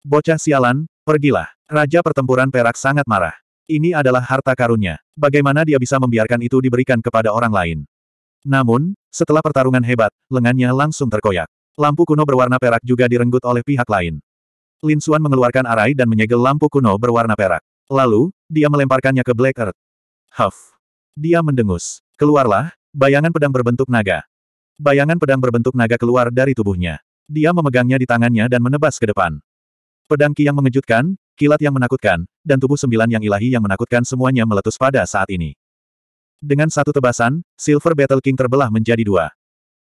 Speaker 1: Bocah sialan, pergilah. Raja pertempuran perak sangat marah. Ini adalah harta karunnya. Bagaimana dia bisa membiarkan itu diberikan kepada orang lain? Namun, setelah pertarungan hebat, lengannya langsung terkoyak. Lampu kuno berwarna perak juga direnggut oleh pihak lain. Lin Xuan mengeluarkan arai dan menyegel lampu kuno berwarna perak. Lalu, dia melemparkannya ke Black Earth. Huff. Dia mendengus. Keluarlah, bayangan pedang berbentuk naga. Bayangan pedang berbentuk naga keluar dari tubuhnya. Dia memegangnya di tangannya dan menebas ke depan. Pedang ki yang mengejutkan, kilat yang menakutkan, dan tubuh sembilan yang ilahi yang menakutkan semuanya meletus pada saat ini. Dengan satu tebasan, Silver Battle King terbelah menjadi dua.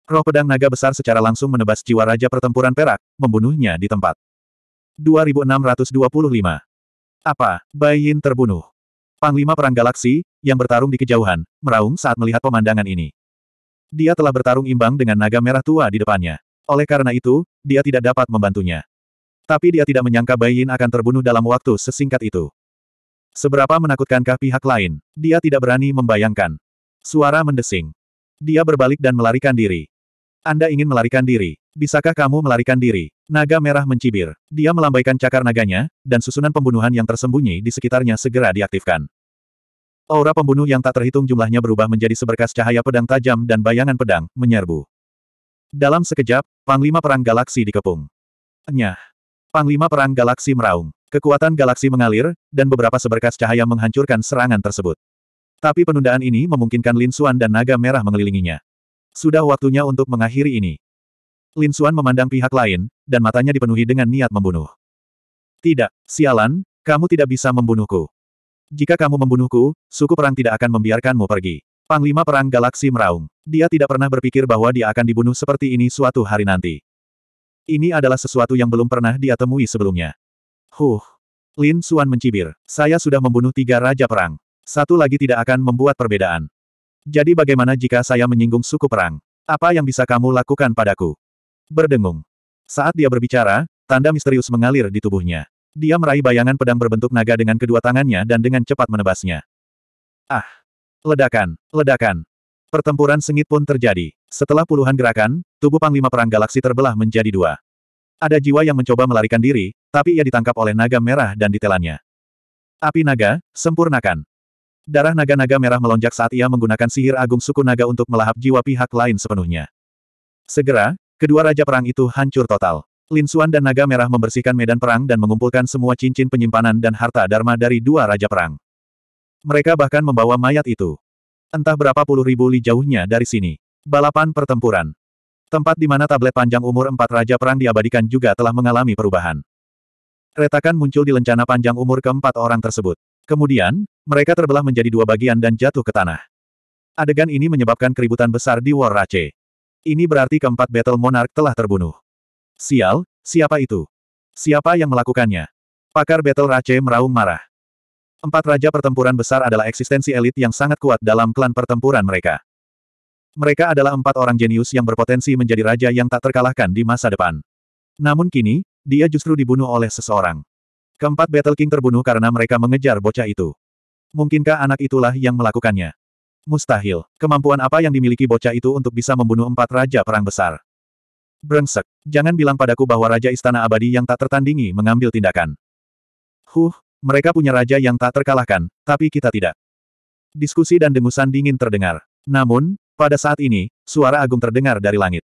Speaker 1: Roh pedang naga besar secara langsung menebas jiwa Raja Pertempuran Perak, membunuhnya di tempat. 2625. Apa, Bai Yin terbunuh? Panglima Perang Galaksi, yang bertarung di kejauhan, meraung saat melihat pemandangan ini. Dia telah bertarung imbang dengan naga merah tua di depannya. Oleh karena itu, dia tidak dapat membantunya. Tapi dia tidak menyangka Bai Yin akan terbunuh dalam waktu sesingkat itu. Seberapa menakutkankah pihak lain? Dia tidak berani membayangkan. Suara mendesing. Dia berbalik dan melarikan diri. Anda ingin melarikan diri. Bisakah kamu melarikan diri? Naga merah mencibir. Dia melambaikan cakar naganya, dan susunan pembunuhan yang tersembunyi di sekitarnya segera diaktifkan. Aura pembunuh yang tak terhitung jumlahnya berubah menjadi seberkas cahaya pedang tajam dan bayangan pedang, menyerbu. Dalam sekejap, Panglima Perang Galaksi dikepung. Nyah. Panglima Perang Galaksi meraung. Kekuatan galaksi mengalir, dan beberapa seberkas cahaya menghancurkan serangan tersebut. Tapi penundaan ini memungkinkan Lin Xuan dan naga merah mengelilinginya. Sudah waktunya untuk mengakhiri ini. Lin Xuan memandang pihak lain, dan matanya dipenuhi dengan niat membunuh. Tidak, sialan, kamu tidak bisa membunuhku. Jika kamu membunuhku, suku perang tidak akan membiarkanmu pergi. Panglima Perang Galaksi meraung. Dia tidak pernah berpikir bahwa dia akan dibunuh seperti ini suatu hari nanti. Ini adalah sesuatu yang belum pernah dia temui sebelumnya. Huh. Lin Xuan mencibir. Saya sudah membunuh tiga Raja Perang. Satu lagi tidak akan membuat perbedaan. Jadi bagaimana jika saya menyinggung suku perang? Apa yang bisa kamu lakukan padaku? Berdengung. Saat dia berbicara, tanda misterius mengalir di tubuhnya. Dia meraih bayangan pedang berbentuk naga dengan kedua tangannya dan dengan cepat menebasnya. Ah! Ledakan! Ledakan! Pertempuran sengit pun terjadi. Setelah puluhan gerakan, tubuh Panglima Perang Galaksi terbelah menjadi dua. Ada jiwa yang mencoba melarikan diri, tapi ia ditangkap oleh naga merah dan ditelannya. Api naga, sempurnakan. Darah naga-naga merah melonjak saat ia menggunakan sihir agung suku naga untuk melahap jiwa pihak lain sepenuhnya. Segera, kedua raja perang itu hancur total. Lin Suan dan naga merah membersihkan medan perang dan mengumpulkan semua cincin penyimpanan dan harta dharma dari dua raja perang. Mereka bahkan membawa mayat itu. Entah berapa puluh ribu li jauhnya dari sini. Balapan pertempuran. Tempat di mana tablet panjang umur empat raja perang diabadikan juga telah mengalami perubahan. Retakan muncul di lencana panjang umur keempat orang tersebut. Kemudian, mereka terbelah menjadi dua bagian dan jatuh ke tanah. Adegan ini menyebabkan keributan besar di War Rache. Ini berarti keempat Battle Monarch telah terbunuh. Sial, siapa itu? Siapa yang melakukannya? Pakar Battle Rache meraung marah. Empat raja pertempuran besar adalah eksistensi elit yang sangat kuat dalam klan pertempuran mereka. Mereka adalah empat orang jenius yang berpotensi menjadi raja yang tak terkalahkan di masa depan. Namun kini, dia justru dibunuh oleh seseorang. Keempat Battle King terbunuh karena mereka mengejar bocah itu. Mungkinkah anak itulah yang melakukannya? Mustahil. Kemampuan apa yang dimiliki bocah itu untuk bisa membunuh empat raja perang besar? Brengsek. Jangan bilang padaku bahwa Raja Istana Abadi yang tak tertandingi mengambil tindakan. Huh, mereka punya raja yang tak terkalahkan, tapi kita tidak. Diskusi dan dengusan dingin terdengar. Namun, pada saat ini, suara agung terdengar dari langit.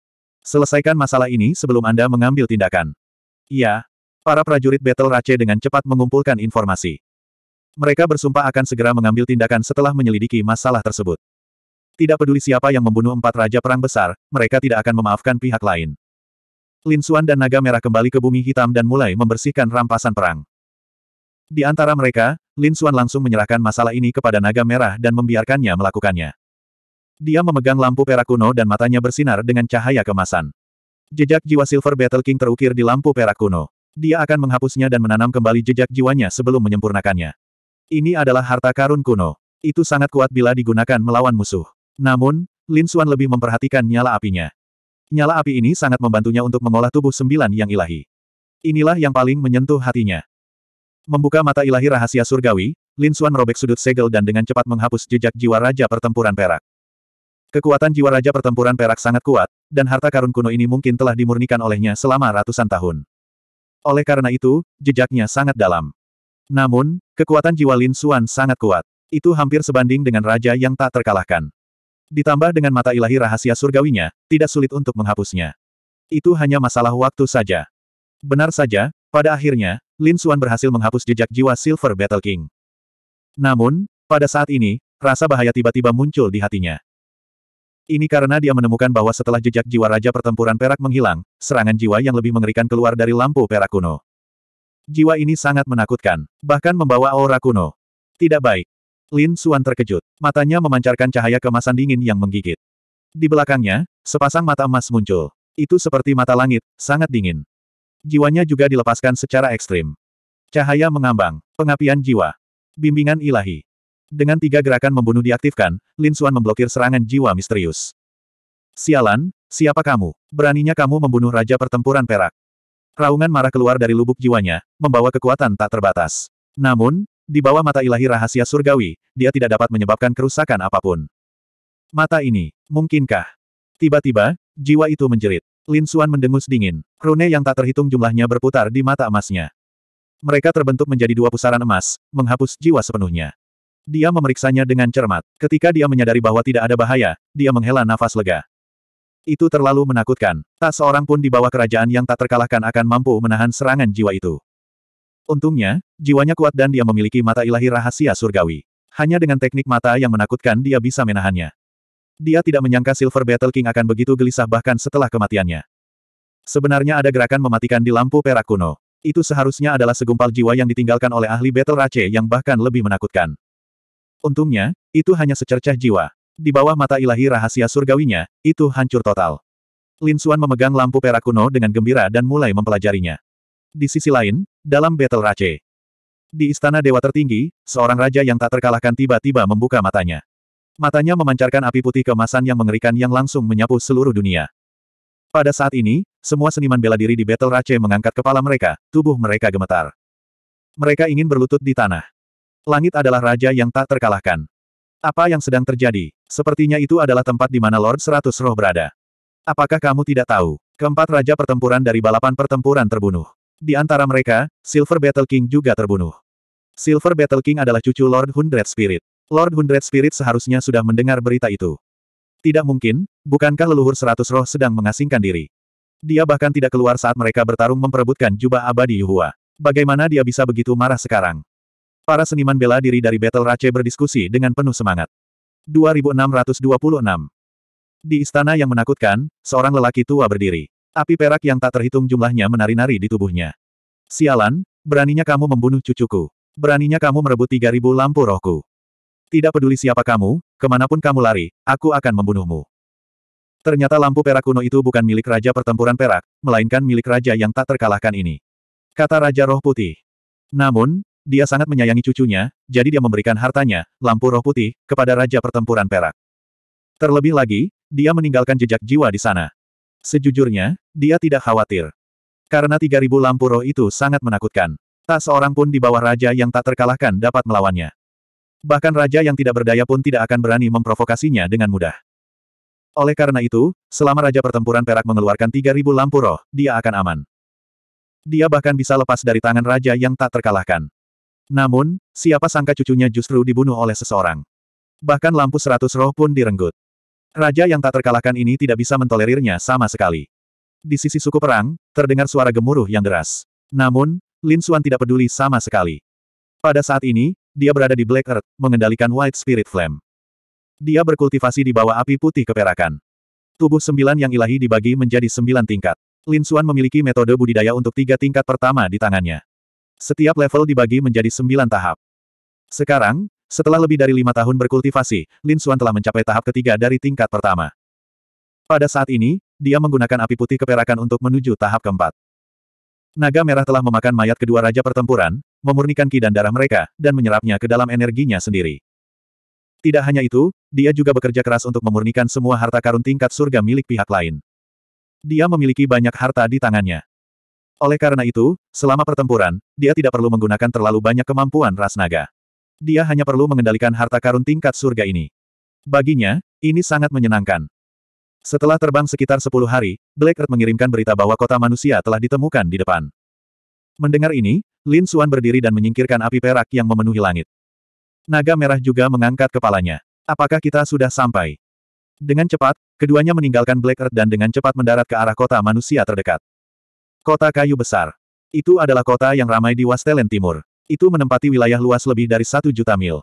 Speaker 1: Selesaikan masalah ini sebelum Anda mengambil tindakan. Iya, Para prajurit Battle Rache dengan cepat mengumpulkan informasi. Mereka bersumpah akan segera mengambil tindakan setelah menyelidiki masalah tersebut. Tidak peduli siapa yang membunuh empat raja perang besar, mereka tidak akan memaafkan pihak lain. Lin Xuan dan Naga Merah kembali ke bumi hitam dan mulai membersihkan rampasan perang. Di antara mereka, Lin Xuan langsung menyerahkan masalah ini kepada Naga Merah dan membiarkannya melakukannya. Dia memegang lampu perak kuno dan matanya bersinar dengan cahaya kemasan. Jejak jiwa Silver Battle King terukir di lampu perak kuno. Dia akan menghapusnya dan menanam kembali jejak jiwanya sebelum menyempurnakannya. Ini adalah harta karun kuno. Itu sangat kuat bila digunakan melawan musuh. Namun, Lin Xuan lebih memperhatikan nyala apinya. Nyala api ini sangat membantunya untuk mengolah tubuh sembilan yang ilahi. Inilah yang paling menyentuh hatinya. Membuka mata ilahi rahasia surgawi, Lin Xuan merobek sudut segel dan dengan cepat menghapus jejak jiwa Raja Pertempuran Perak. Kekuatan jiwa Raja Pertempuran Perak sangat kuat, dan harta karun kuno ini mungkin telah dimurnikan olehnya selama ratusan tahun. Oleh karena itu, jejaknya sangat dalam. Namun, kekuatan jiwa Lin Xuan sangat kuat. Itu hampir sebanding dengan raja yang tak terkalahkan. Ditambah dengan mata ilahi rahasia surgawinya, tidak sulit untuk menghapusnya. Itu hanya masalah waktu saja. Benar saja, pada akhirnya, Lin Xuan berhasil menghapus jejak jiwa Silver Battle King. Namun, pada saat ini, rasa bahaya tiba-tiba muncul di hatinya. Ini karena dia menemukan bahwa setelah jejak jiwa Raja Pertempuran Perak menghilang, serangan jiwa yang lebih mengerikan keluar dari lampu perak kuno. Jiwa ini sangat menakutkan, bahkan membawa aura kuno. Tidak baik. Lin Suan terkejut. Matanya memancarkan cahaya kemasan dingin yang menggigit. Di belakangnya, sepasang mata emas muncul. Itu seperti mata langit, sangat dingin. Jiwanya juga dilepaskan secara ekstrim. Cahaya mengambang, pengapian jiwa. Bimbingan ilahi. Dengan tiga gerakan membunuh diaktifkan, Lin Xuan memblokir serangan jiwa misterius. Sialan, siapa kamu? Beraninya kamu membunuh Raja Pertempuran Perak. Raungan marah keluar dari lubuk jiwanya, membawa kekuatan tak terbatas. Namun, di bawah mata ilahi rahasia surgawi, dia tidak dapat menyebabkan kerusakan apapun. Mata ini, mungkinkah? Tiba-tiba, jiwa itu menjerit. Lin Xuan mendengus dingin. Rune yang tak terhitung jumlahnya berputar di mata emasnya. Mereka terbentuk menjadi dua pusaran emas, menghapus jiwa sepenuhnya. Dia memeriksanya dengan cermat. Ketika dia menyadari bahwa tidak ada bahaya, dia menghela nafas lega. Itu terlalu menakutkan. Tak seorang pun di bawah kerajaan yang tak terkalahkan akan mampu menahan serangan jiwa itu. Untungnya, jiwanya kuat dan dia memiliki mata ilahi rahasia surgawi. Hanya dengan teknik mata yang menakutkan dia bisa menahannya. Dia tidak menyangka Silver Battle King akan begitu gelisah bahkan setelah kematiannya. Sebenarnya ada gerakan mematikan di lampu perak kuno. Itu seharusnya adalah segumpal jiwa yang ditinggalkan oleh ahli Battle Rache yang bahkan lebih menakutkan. Untungnya, itu hanya secercah jiwa. Di bawah mata ilahi rahasia surgawinya, itu hancur total. Lin Suan memegang lampu perak kuno dengan gembira dan mulai mempelajarinya. Di sisi lain, dalam battle race. Di istana dewa tertinggi, seorang raja yang tak terkalahkan tiba-tiba membuka matanya. Matanya memancarkan api putih kemasan yang mengerikan yang langsung menyapu seluruh dunia. Pada saat ini, semua seniman bela diri di Battle Race mengangkat kepala mereka, tubuh mereka gemetar. Mereka ingin berlutut di tanah. Langit adalah raja yang tak terkalahkan. Apa yang sedang terjadi? Sepertinya itu adalah tempat di mana Lord Seratus Roh berada. Apakah kamu tidak tahu? Keempat raja pertempuran dari balapan pertempuran terbunuh. Di antara mereka, Silver Battle King juga terbunuh. Silver Battle King adalah cucu Lord Hundred Spirit. Lord Hundred Spirit seharusnya sudah mendengar berita itu. Tidak mungkin, bukankah leluhur seratus roh sedang mengasingkan diri? Dia bahkan tidak keluar saat mereka bertarung memperebutkan jubah abadi Yuhua. Bagaimana dia bisa begitu marah sekarang? Para seniman bela diri dari Battle Race berdiskusi dengan penuh semangat. 2626 Di istana yang menakutkan, seorang lelaki tua berdiri. Api perak yang tak terhitung jumlahnya menari-nari di tubuhnya. Sialan, beraninya kamu membunuh cucuku. Beraninya kamu merebut 3000 lampu rohku. Tidak peduli siapa kamu, kemanapun kamu lari, aku akan membunuhmu. Ternyata lampu perak kuno itu bukan milik Raja Pertempuran Perak, melainkan milik Raja yang tak terkalahkan ini. Kata Raja Roh Putih. Namun, dia sangat menyayangi cucunya, jadi dia memberikan hartanya, lampu roh putih, kepada Raja Pertempuran Perak. Terlebih lagi, dia meninggalkan jejak jiwa di sana. Sejujurnya, dia tidak khawatir. Karena 3000 lampu roh itu sangat menakutkan. Tak seorang pun di bawah raja yang tak terkalahkan dapat melawannya. Bahkan raja yang tidak berdaya pun tidak akan berani memprovokasinya dengan mudah. Oleh karena itu, selama Raja Pertempuran Perak mengeluarkan 3000 lampu roh, dia akan aman. Dia bahkan bisa lepas dari tangan raja yang tak terkalahkan. Namun, siapa sangka cucunya justru dibunuh oleh seseorang. Bahkan lampu seratus roh pun direnggut. Raja yang tak terkalahkan ini tidak bisa mentolerirnya sama sekali. Di sisi suku perang, terdengar suara gemuruh yang deras. Namun, Lin Suan tidak peduli sama sekali. Pada saat ini, dia berada di Black Earth, mengendalikan White Spirit Flame. Dia berkultivasi di bawah api putih keperakan. Tubuh sembilan yang ilahi dibagi menjadi sembilan tingkat. Lin Suan memiliki metode budidaya untuk tiga tingkat pertama di tangannya. Setiap level dibagi menjadi sembilan tahap. Sekarang, setelah lebih dari lima tahun berkultivasi, Lin Xuan telah mencapai tahap ketiga dari tingkat pertama. Pada saat ini, dia menggunakan api putih keperakan untuk menuju tahap keempat. Naga merah telah memakan mayat kedua raja pertempuran, memurnikan ki dan darah mereka, dan menyerapnya ke dalam energinya sendiri. Tidak hanya itu, dia juga bekerja keras untuk memurnikan semua harta karun tingkat surga milik pihak lain. Dia memiliki banyak harta di tangannya. Oleh karena itu, selama pertempuran, dia tidak perlu menggunakan terlalu banyak kemampuan ras naga. Dia hanya perlu mengendalikan harta karun tingkat surga ini. Baginya, ini sangat menyenangkan. Setelah terbang sekitar 10 hari, Black Earth mengirimkan berita bahwa kota manusia telah ditemukan di depan. Mendengar ini, Lin Xuan berdiri dan menyingkirkan api perak yang memenuhi langit. Naga merah juga mengangkat kepalanya. Apakah kita sudah sampai? Dengan cepat, keduanya meninggalkan Black Earth dan dengan cepat mendarat ke arah kota manusia terdekat. Kota kayu besar. Itu adalah kota yang ramai di Wastelen Timur. Itu menempati wilayah luas lebih dari satu juta mil.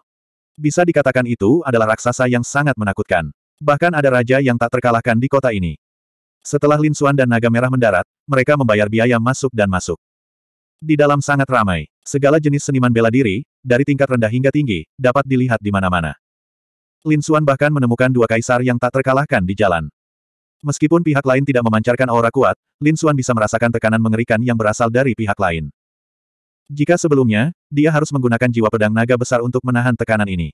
Speaker 1: Bisa dikatakan itu adalah raksasa yang sangat menakutkan. Bahkan ada raja yang tak terkalahkan di kota ini. Setelah Lin Xuan dan Naga Merah mendarat, mereka membayar biaya masuk dan masuk. Di dalam sangat ramai, segala jenis seniman bela diri, dari tingkat rendah hingga tinggi, dapat dilihat di mana-mana. Lin Xuan bahkan menemukan dua kaisar yang tak terkalahkan di jalan. Meskipun pihak lain tidak memancarkan aura kuat, Lin Xuan bisa merasakan tekanan mengerikan yang berasal dari pihak lain. Jika sebelumnya, dia harus menggunakan jiwa pedang naga besar untuk menahan tekanan ini.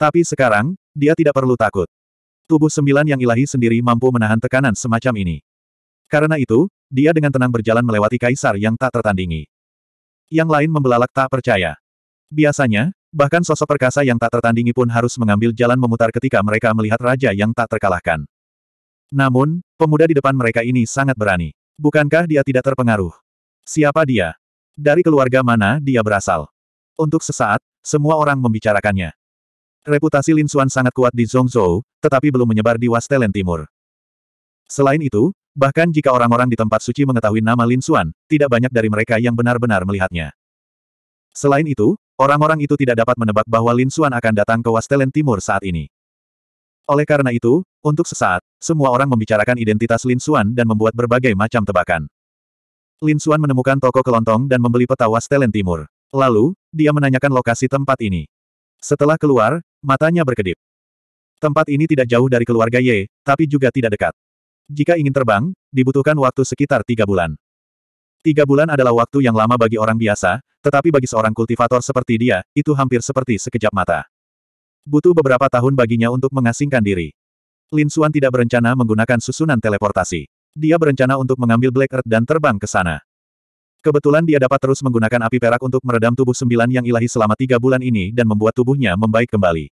Speaker 1: Tapi sekarang, dia tidak perlu takut. Tubuh sembilan yang ilahi sendiri mampu menahan tekanan semacam ini. Karena itu, dia dengan tenang berjalan melewati kaisar yang tak tertandingi. Yang lain membelalak tak percaya. Biasanya, bahkan sosok perkasa yang tak tertandingi pun harus mengambil jalan memutar ketika mereka melihat raja yang tak terkalahkan. Namun, pemuda di depan mereka ini sangat berani. Bukankah dia tidak terpengaruh? Siapa dia? Dari keluarga mana dia berasal? Untuk sesaat, semua orang membicarakannya. Reputasi Lin Xuan sangat kuat di Zhongzhou, tetapi belum menyebar di Wastelen Timur. Selain itu, bahkan jika orang-orang di tempat suci mengetahui nama Lin Xuan, tidak banyak dari mereka yang benar-benar melihatnya. Selain itu, orang-orang itu tidak dapat menebak bahwa Lin Xuan akan datang ke Wastelen Timur saat ini. Oleh karena itu, untuk sesaat, semua orang membicarakan identitas Lin Xuan dan membuat berbagai macam tebakan. Lin Xuan menemukan toko kelontong dan membeli peta Wastelen Timur. Lalu, dia menanyakan lokasi tempat ini. Setelah keluar, matanya berkedip. Tempat ini tidak jauh dari keluarga Ye, tapi juga tidak dekat. Jika ingin terbang, dibutuhkan waktu sekitar tiga bulan. Tiga bulan adalah waktu yang lama bagi orang biasa, tetapi bagi seorang kultivator seperti dia, itu hampir seperti sekejap mata. Butuh beberapa tahun baginya untuk mengasingkan diri. Lin Suan tidak berencana menggunakan susunan teleportasi. Dia berencana untuk mengambil Black Earth dan terbang ke sana. Kebetulan dia dapat terus menggunakan api perak untuk meredam tubuh sembilan yang ilahi selama tiga bulan ini dan membuat tubuhnya membaik kembali.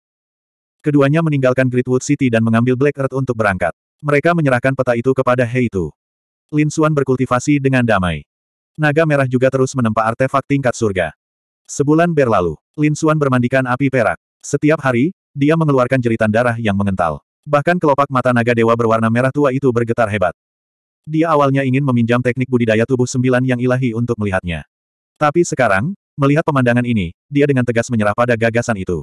Speaker 1: Keduanya meninggalkan Greatwood City dan mengambil Black Earth untuk berangkat. Mereka menyerahkan peta itu kepada Tu. Lin Suan berkultivasi dengan damai. Naga merah juga terus menempa artefak tingkat surga. Sebulan berlalu, Lin Suan bermandikan api perak. Setiap hari, dia mengeluarkan jeritan darah yang mengental. Bahkan kelopak mata naga dewa berwarna merah tua itu bergetar hebat. Dia awalnya ingin meminjam teknik budidaya tubuh sembilan yang ilahi untuk melihatnya. Tapi sekarang, melihat pemandangan ini, dia dengan tegas menyerah pada gagasan itu.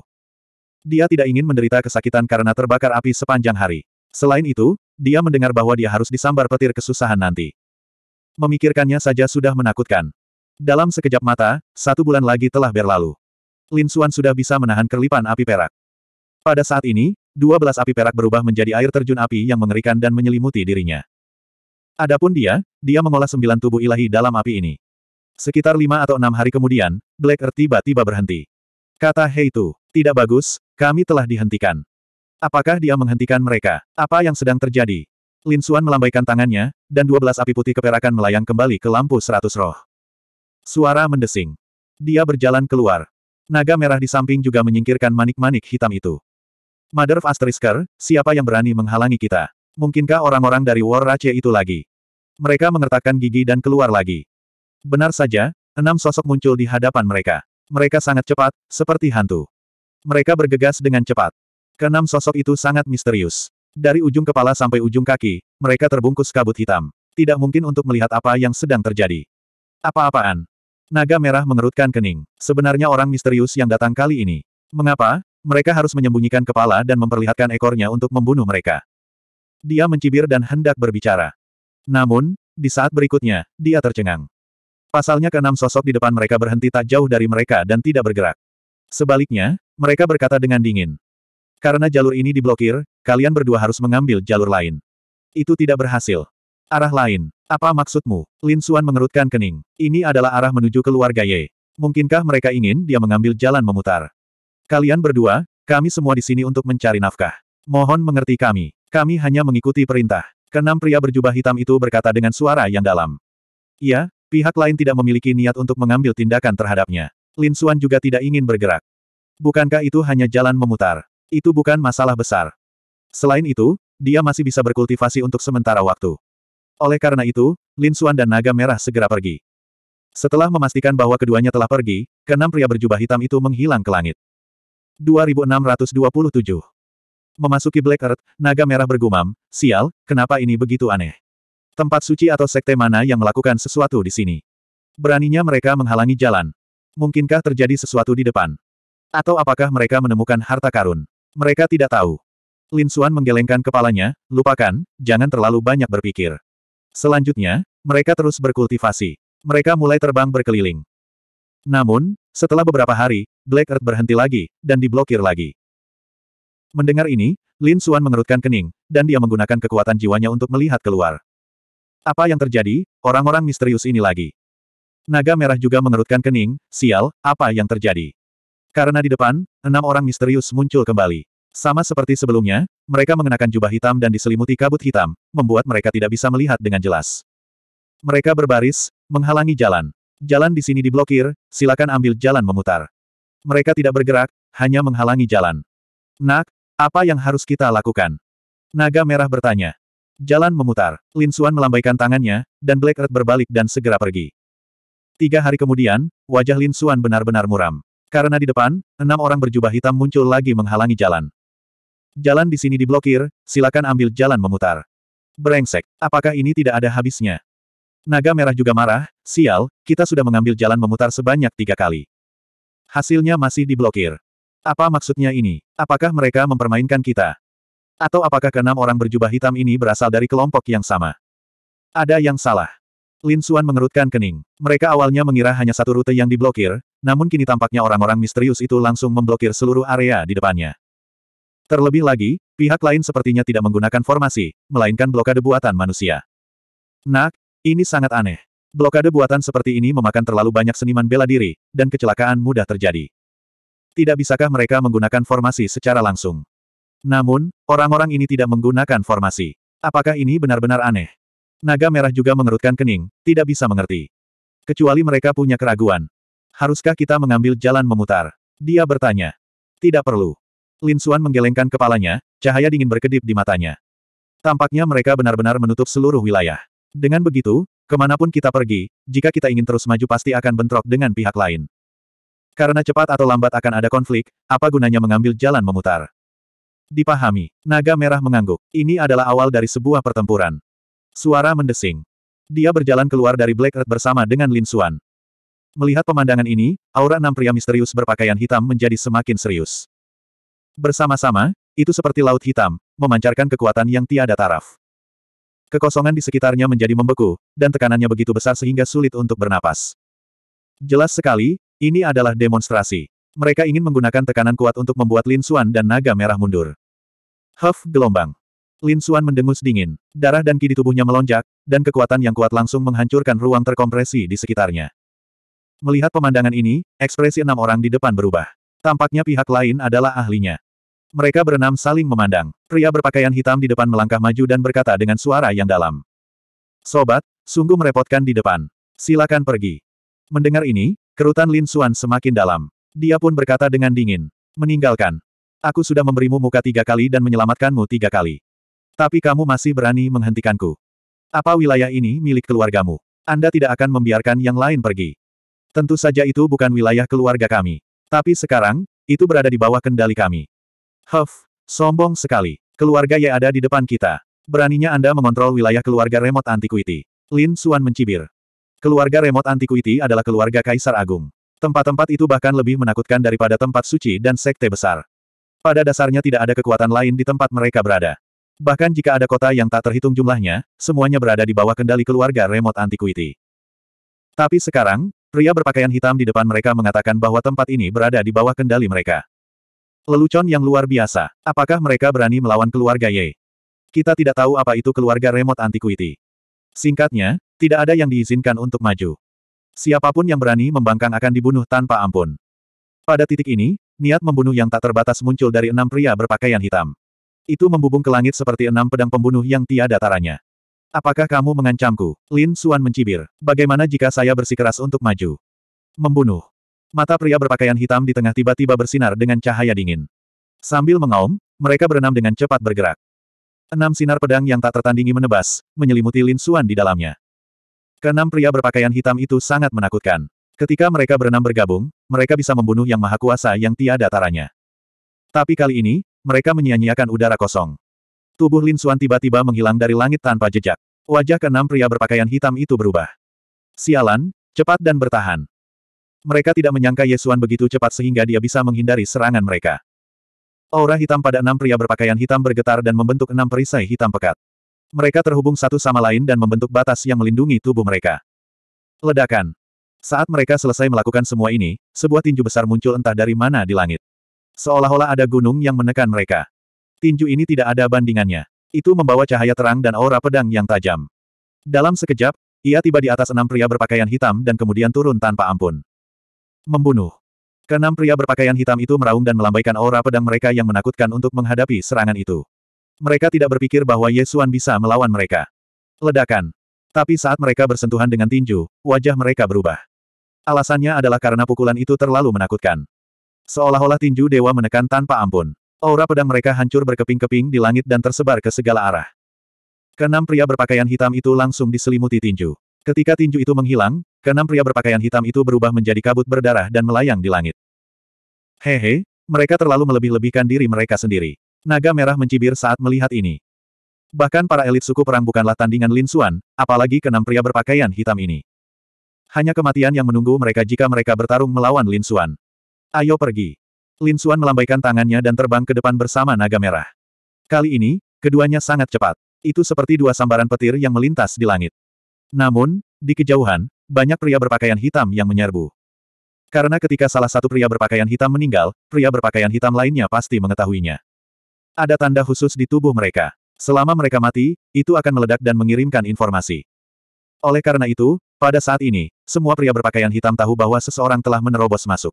Speaker 1: Dia tidak ingin menderita kesakitan karena terbakar api sepanjang hari. Selain itu, dia mendengar bahwa dia harus disambar petir kesusahan nanti. Memikirkannya saja sudah menakutkan. Dalam sekejap mata, satu bulan lagi telah berlalu. Lin Xuan sudah bisa menahan kerlipan api perak. Pada saat ini, Dua belas api perak berubah menjadi air terjun api yang mengerikan dan menyelimuti dirinya. Adapun dia, dia mengolah sembilan tubuh ilahi dalam api ini. Sekitar lima atau enam hari kemudian, Black Earth tiba-tiba berhenti. Kata Tu, tidak bagus, kami telah dihentikan. Apakah dia menghentikan mereka? Apa yang sedang terjadi? Lin Suan melambaikan tangannya, dan dua belas api putih keperakan melayang kembali ke lampu seratus roh. Suara mendesing. Dia berjalan keluar. Naga merah di samping juga menyingkirkan manik-manik hitam itu. Mother of Asterisker, siapa yang berani menghalangi kita? Mungkinkah orang-orang dari War Rache itu lagi? Mereka mengertakkan gigi dan keluar lagi. Benar saja, enam sosok muncul di hadapan mereka. Mereka sangat cepat, seperti hantu. Mereka bergegas dengan cepat. Keenam sosok itu sangat misterius. Dari ujung kepala sampai ujung kaki, mereka terbungkus kabut hitam. Tidak mungkin untuk melihat apa yang sedang terjadi. Apa-apaan? Naga merah mengerutkan kening. Sebenarnya orang misterius yang datang kali ini. Mengapa? mereka harus menyembunyikan kepala dan memperlihatkan ekornya untuk membunuh mereka. Dia mencibir dan hendak berbicara. Namun, di saat berikutnya, dia tercengang. Pasalnya keenam sosok di depan mereka berhenti tak jauh dari mereka dan tidak bergerak. Sebaliknya, mereka berkata dengan dingin. Karena jalur ini diblokir, kalian berdua harus mengambil jalur lain. Itu tidak berhasil. Arah lain. Apa maksudmu? Lin Suan mengerutkan kening. Ini adalah arah menuju keluarga Ye. Mungkinkah mereka ingin dia mengambil jalan memutar? Kalian berdua, kami semua di sini untuk mencari nafkah. Mohon mengerti kami. Kami hanya mengikuti perintah. Kenam pria berjubah hitam itu berkata dengan suara yang dalam. Iya, pihak lain tidak memiliki niat untuk mengambil tindakan terhadapnya. Lin Suan juga tidak ingin bergerak. Bukankah itu hanya jalan memutar? Itu bukan masalah besar. Selain itu, dia masih bisa berkultivasi untuk sementara waktu. Oleh karena itu, Lin Suan dan Naga Merah segera pergi. Setelah memastikan bahwa keduanya telah pergi, keenam pria berjubah hitam itu menghilang ke langit. 2627. Memasuki Black Earth, naga merah bergumam, sial, kenapa ini begitu aneh? Tempat suci atau sekte mana yang melakukan sesuatu di sini? Beraninya mereka menghalangi jalan. Mungkinkah terjadi sesuatu di depan? Atau apakah mereka menemukan harta karun? Mereka tidak tahu. Lin Suan menggelengkan kepalanya, lupakan, jangan terlalu banyak berpikir. Selanjutnya, mereka terus berkultivasi. Mereka mulai terbang berkeliling. Namun, setelah beberapa hari, Black Earth berhenti lagi, dan diblokir lagi. Mendengar ini, Lin Xuan mengerutkan kening, dan dia menggunakan kekuatan jiwanya untuk melihat keluar. Apa yang terjadi, orang-orang misterius ini lagi? Naga merah juga mengerutkan kening, sial, apa yang terjadi? Karena di depan, enam orang misterius muncul kembali. Sama seperti sebelumnya, mereka mengenakan jubah hitam dan diselimuti kabut hitam, membuat mereka tidak bisa melihat dengan jelas. Mereka berbaris, menghalangi jalan. Jalan di sini diblokir, silakan ambil jalan memutar. Mereka tidak bergerak, hanya menghalangi jalan. Nak, apa yang harus kita lakukan? Naga Merah bertanya. Jalan memutar. Lin Suan melambaikan tangannya, dan Black Red berbalik dan segera pergi. Tiga hari kemudian, wajah Lin Suan benar-benar muram. Karena di depan, enam orang berjubah hitam muncul lagi menghalangi jalan. Jalan di sini diblokir, silakan ambil jalan memutar. Brengsek, apakah ini tidak ada habisnya? Naga merah juga marah, sial, kita sudah mengambil jalan memutar sebanyak tiga kali. Hasilnya masih diblokir. Apa maksudnya ini? Apakah mereka mempermainkan kita? Atau apakah keenam orang berjubah hitam ini berasal dari kelompok yang sama? Ada yang salah. Lin Xuan mengerutkan kening. Mereka awalnya mengira hanya satu rute yang diblokir, namun kini tampaknya orang-orang misterius itu langsung memblokir seluruh area di depannya. Terlebih lagi, pihak lain sepertinya tidak menggunakan formasi, melainkan blokade buatan manusia. Nak, ini sangat aneh. Blokade buatan seperti ini memakan terlalu banyak seniman bela diri, dan kecelakaan mudah terjadi. Tidak bisakah mereka menggunakan formasi secara langsung? Namun, orang-orang ini tidak menggunakan formasi. Apakah ini benar-benar aneh? Naga merah juga mengerutkan kening, tidak bisa mengerti. Kecuali mereka punya keraguan. Haruskah kita mengambil jalan memutar? Dia bertanya. Tidak perlu. Lin Suan menggelengkan kepalanya, cahaya dingin berkedip di matanya. Tampaknya mereka benar-benar menutup seluruh wilayah. Dengan begitu, kemanapun kita pergi, jika kita ingin terus maju pasti akan bentrok dengan pihak lain. Karena cepat atau lambat akan ada konflik, apa gunanya mengambil jalan memutar? Dipahami, naga merah mengangguk. Ini adalah awal dari sebuah pertempuran. Suara mendesing. Dia berjalan keluar dari Black Earth bersama dengan Lin Xuan. Melihat pemandangan ini, aura enam pria misterius berpakaian hitam menjadi semakin serius. Bersama-sama, itu seperti laut hitam, memancarkan kekuatan yang tiada taraf. Kekosongan di sekitarnya menjadi membeku, dan tekanannya begitu besar sehingga sulit untuk bernapas. Jelas sekali, ini adalah demonstrasi. Mereka ingin menggunakan tekanan kuat untuk membuat Lin Xuan dan naga merah mundur. Huff gelombang. Lin Xuan mendengus dingin. Darah dan ki di tubuhnya melonjak, dan kekuatan yang kuat langsung menghancurkan ruang terkompresi di sekitarnya. Melihat pemandangan ini, ekspresi enam orang di depan berubah. Tampaknya pihak lain adalah ahlinya. Mereka berenam saling memandang. Pria berpakaian hitam di depan melangkah maju dan berkata dengan suara yang dalam. Sobat, sungguh merepotkan di depan. Silakan pergi. Mendengar ini, kerutan Lin Suan semakin dalam. Dia pun berkata dengan dingin. Meninggalkan. Aku sudah memberimu muka tiga kali dan menyelamatkanmu tiga kali. Tapi kamu masih berani menghentikanku. Apa wilayah ini milik keluargamu? Anda tidak akan membiarkan yang lain pergi. Tentu saja itu bukan wilayah keluarga kami. Tapi sekarang, itu berada di bawah kendali kami. Huff, sombong sekali. Keluarga Ye ada di depan kita. Beraninya Anda mengontrol wilayah keluarga remote antiquity. Lin Suan mencibir. Keluarga remote antiquity adalah keluarga Kaisar Agung. Tempat-tempat itu bahkan lebih menakutkan daripada tempat suci dan sekte besar. Pada dasarnya tidak ada kekuatan lain di tempat mereka berada. Bahkan jika ada kota yang tak terhitung jumlahnya, semuanya berada di bawah kendali keluarga remote antiquity. Tapi sekarang, pria berpakaian hitam di depan mereka mengatakan bahwa tempat ini berada di bawah kendali mereka. Lelucon yang luar biasa. Apakah mereka berani melawan keluarga Ye? Kita tidak tahu apa itu keluarga remote antiquity. Singkatnya, tidak ada yang diizinkan untuk maju. Siapapun yang berani membangkang akan dibunuh tanpa ampun. Pada titik ini, niat membunuh yang tak terbatas muncul dari enam pria berpakaian hitam. Itu membubung ke langit seperti enam pedang pembunuh yang tiada taranya. Apakah kamu mengancamku? Lin Suan mencibir. Bagaimana jika saya bersikeras untuk maju? Membunuh. Mata pria berpakaian hitam di tengah tiba-tiba bersinar dengan cahaya dingin. Sambil mengaum, mereka berenam dengan cepat bergerak. Enam sinar pedang yang tak tertandingi menebas, menyelimuti Lin Xuan di dalamnya. Keenam pria berpakaian hitam itu sangat menakutkan. Ketika mereka berenam bergabung, mereka bisa membunuh yang maha kuasa yang tiada taranya. Tapi kali ini, mereka menyia-nyiakan udara kosong. Tubuh Lin Xuan tiba-tiba menghilang dari langit tanpa jejak. Wajah keenam pria berpakaian hitam itu berubah. Sialan, cepat dan bertahan. Mereka tidak menyangka Yesuan begitu cepat sehingga dia bisa menghindari serangan mereka. Aura hitam pada enam pria berpakaian hitam bergetar dan membentuk enam perisai hitam pekat. Mereka terhubung satu sama lain dan membentuk batas yang melindungi tubuh mereka. Ledakan. Saat mereka selesai melakukan semua ini, sebuah tinju besar muncul entah dari mana di langit. Seolah-olah ada gunung yang menekan mereka. Tinju ini tidak ada bandingannya. Itu membawa cahaya terang dan aura pedang yang tajam. Dalam sekejap, ia tiba di atas enam pria berpakaian hitam dan kemudian turun tanpa ampun. Membunuh. Kenam pria berpakaian hitam itu meraung dan melambaikan aura pedang mereka yang menakutkan untuk menghadapi serangan itu. Mereka tidak berpikir bahwa Yesuan bisa melawan mereka. Ledakan. Tapi saat mereka bersentuhan dengan tinju, wajah mereka berubah. Alasannya adalah karena pukulan itu terlalu menakutkan. Seolah-olah tinju dewa menekan tanpa ampun. Aura pedang mereka hancur berkeping-keping di langit dan tersebar ke segala arah. Kenam pria berpakaian hitam itu langsung diselimuti tinju. Ketika tinju itu menghilang, Keenam pria berpakaian hitam itu berubah menjadi kabut berdarah dan melayang di langit. Hehe, mereka terlalu melebih-lebihkan diri mereka sendiri. Naga merah mencibir saat melihat ini. Bahkan para elit suku perang bukanlah tandingan Lin Xuan, apalagi keenam pria berpakaian hitam ini. Hanya kematian yang menunggu mereka jika mereka bertarung melawan Lin Xuan. Ayo pergi. Lin Xuan melambaikan tangannya dan terbang ke depan bersama naga merah. Kali ini, keduanya sangat cepat. Itu seperti dua sambaran petir yang melintas di langit. Namun, di kejauhan, banyak pria berpakaian hitam yang menyerbu. Karena ketika salah satu pria berpakaian hitam meninggal, pria berpakaian hitam lainnya pasti mengetahuinya. Ada tanda khusus di tubuh mereka. Selama mereka mati, itu akan meledak dan mengirimkan informasi. Oleh karena itu, pada saat ini, semua pria berpakaian hitam tahu bahwa seseorang telah menerobos masuk.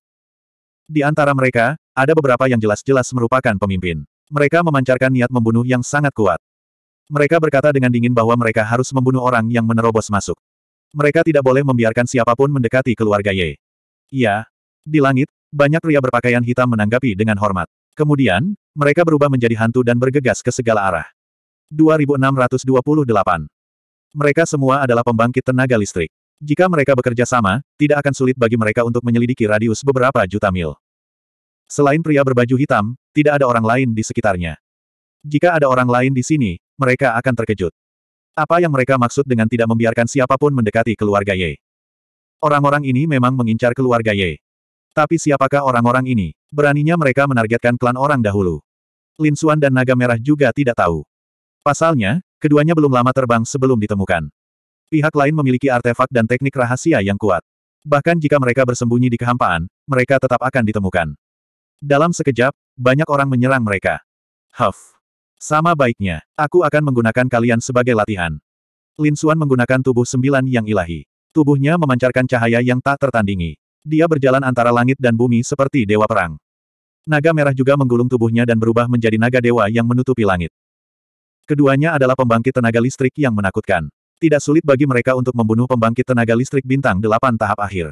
Speaker 1: Di antara mereka, ada beberapa yang jelas-jelas merupakan pemimpin. Mereka memancarkan niat membunuh yang sangat kuat. Mereka berkata dengan dingin bahwa mereka harus membunuh orang yang menerobos masuk. Mereka tidak boleh membiarkan siapapun mendekati keluarga Ye. Ya, Di langit, banyak pria berpakaian hitam menanggapi dengan hormat. Kemudian, mereka berubah menjadi hantu dan bergegas ke segala arah. 2628. Mereka semua adalah pembangkit tenaga listrik. Jika mereka bekerja sama, tidak akan sulit bagi mereka untuk menyelidiki radius beberapa juta mil. Selain pria berbaju hitam, tidak ada orang lain di sekitarnya. Jika ada orang lain di sini, mereka akan terkejut. Apa yang mereka maksud dengan tidak membiarkan siapapun mendekati keluarga Ye? Orang-orang ini memang mengincar keluarga Ye. Tapi siapakah orang-orang ini? Beraninya mereka menargetkan klan orang dahulu. Lin Xuan dan Naga Merah juga tidak tahu. Pasalnya, keduanya belum lama terbang sebelum ditemukan. Pihak lain memiliki artefak dan teknik rahasia yang kuat. Bahkan jika mereka bersembunyi di kehampaan, mereka tetap akan ditemukan. Dalam sekejap, banyak orang menyerang mereka. Huff. Sama baiknya, aku akan menggunakan kalian sebagai latihan. Lin Xuan menggunakan tubuh sembilan yang ilahi. Tubuhnya memancarkan cahaya yang tak tertandingi. Dia berjalan antara langit dan bumi seperti dewa perang. Naga merah juga menggulung tubuhnya dan berubah menjadi naga dewa yang menutupi langit. Keduanya adalah pembangkit tenaga listrik yang menakutkan. Tidak sulit bagi mereka untuk membunuh pembangkit tenaga listrik bintang delapan tahap akhir.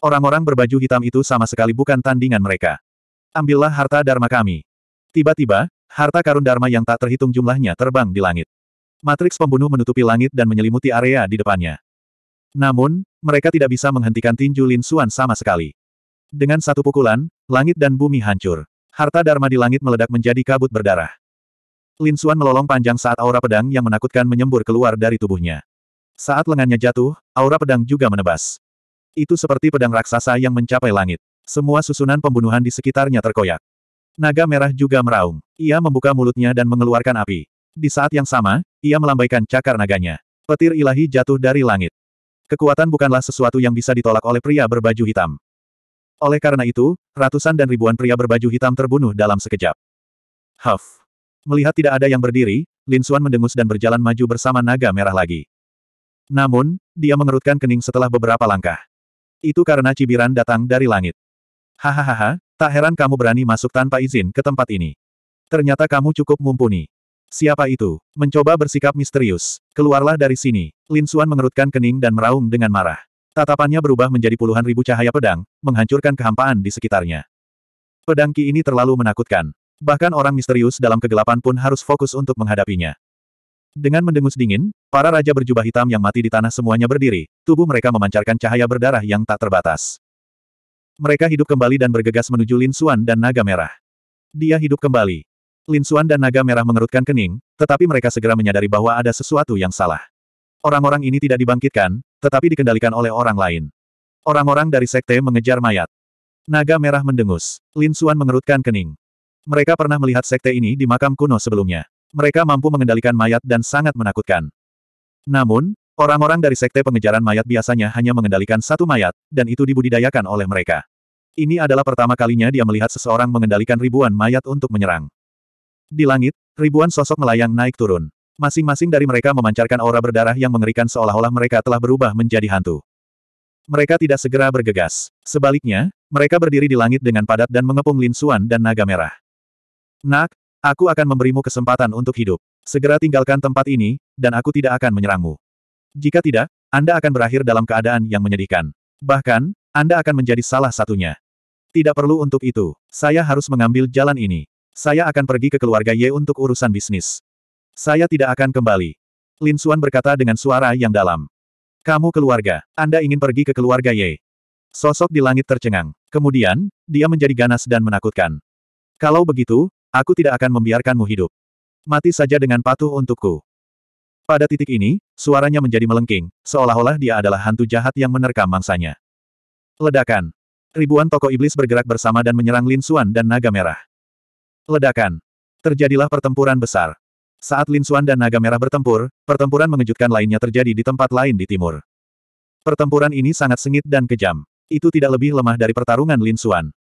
Speaker 1: Orang-orang berbaju hitam itu sama sekali bukan tandingan mereka. Ambillah harta Dharma kami. Tiba-tiba, Harta karun Dharma yang tak terhitung jumlahnya terbang di langit. Matriks pembunuh menutupi langit dan menyelimuti area di depannya. Namun, mereka tidak bisa menghentikan tinju Lin Xuan sama sekali. Dengan satu pukulan, langit dan bumi hancur. Harta Dharma di langit meledak menjadi kabut berdarah. Lin Xuan melolong panjang saat aura pedang yang menakutkan menyembur keluar dari tubuhnya. Saat lengannya jatuh, aura pedang juga menebas. Itu seperti pedang raksasa yang mencapai langit. Semua susunan pembunuhan di sekitarnya terkoyak. Naga merah juga meraung. Ia membuka mulutnya dan mengeluarkan api. Di saat yang sama, ia melambaikan cakar naganya. Petir ilahi jatuh dari langit. Kekuatan bukanlah sesuatu yang bisa ditolak oleh pria berbaju hitam. Oleh karena itu, ratusan dan ribuan pria berbaju hitam terbunuh dalam sekejap. Huff. Melihat tidak ada yang berdiri, Lin Xuan mendengus dan berjalan maju bersama naga merah lagi. Namun, dia mengerutkan kening setelah beberapa langkah. Itu karena cibiran datang dari langit. Hahaha, Tak heran kamu berani masuk tanpa izin ke tempat ini. Ternyata kamu cukup mumpuni. Siapa itu? Mencoba bersikap misterius. Keluarlah dari sini. Lin Xuan mengerutkan kening dan meraung dengan marah. Tatapannya berubah menjadi puluhan ribu cahaya pedang, menghancurkan kehampaan di sekitarnya. Pedang Ki ini terlalu menakutkan. Bahkan orang misterius dalam kegelapan pun harus fokus untuk menghadapinya. Dengan mendengus dingin, para raja berjubah hitam yang mati di tanah semuanya berdiri, tubuh mereka memancarkan cahaya berdarah yang tak terbatas. Mereka hidup kembali dan bergegas menuju Lin Xuan dan Naga Merah. Dia hidup kembali. Lin Xuan dan Naga Merah mengerutkan kening, tetapi mereka segera menyadari bahwa ada sesuatu yang salah. Orang-orang ini tidak dibangkitkan, tetapi dikendalikan oleh orang lain. Orang-orang dari sekte mengejar mayat. Naga Merah mendengus. Lin Xuan mengerutkan kening. Mereka pernah melihat sekte ini di makam kuno sebelumnya. Mereka mampu mengendalikan mayat dan sangat menakutkan. Namun, Orang-orang dari sekte pengejaran mayat biasanya hanya mengendalikan satu mayat, dan itu dibudidayakan oleh mereka. Ini adalah pertama kalinya dia melihat seseorang mengendalikan ribuan mayat untuk menyerang. Di langit, ribuan sosok melayang naik turun. Masing-masing dari mereka memancarkan aura berdarah yang mengerikan seolah-olah mereka telah berubah menjadi hantu. Mereka tidak segera bergegas. Sebaliknya, mereka berdiri di langit dengan padat dan mengepung Lin Suan dan naga merah. Nak, aku akan memberimu kesempatan untuk hidup. Segera tinggalkan tempat ini, dan aku tidak akan menyerangmu. Jika tidak, Anda akan berakhir dalam keadaan yang menyedihkan. Bahkan, Anda akan menjadi salah satunya. Tidak perlu untuk itu. Saya harus mengambil jalan ini. Saya akan pergi ke keluarga Ye untuk urusan bisnis. Saya tidak akan kembali. Lin Xuan berkata dengan suara yang dalam. Kamu keluarga. Anda ingin pergi ke keluarga Ye. Sosok di langit tercengang. Kemudian, dia menjadi ganas dan menakutkan. Kalau begitu, aku tidak akan membiarkanmu hidup. Mati saja dengan patuh untukku. Pada titik ini, suaranya menjadi melengking, seolah-olah dia adalah hantu jahat yang menerkam mangsanya. Ledakan. Ribuan toko iblis bergerak bersama dan menyerang Lin Xuan dan Naga Merah. Ledakan. Terjadilah pertempuran besar. Saat Lin Xuan dan Naga Merah bertempur, pertempuran mengejutkan lainnya terjadi di tempat lain di timur. Pertempuran ini sangat sengit dan kejam. Itu tidak lebih lemah dari pertarungan Lin Xuan.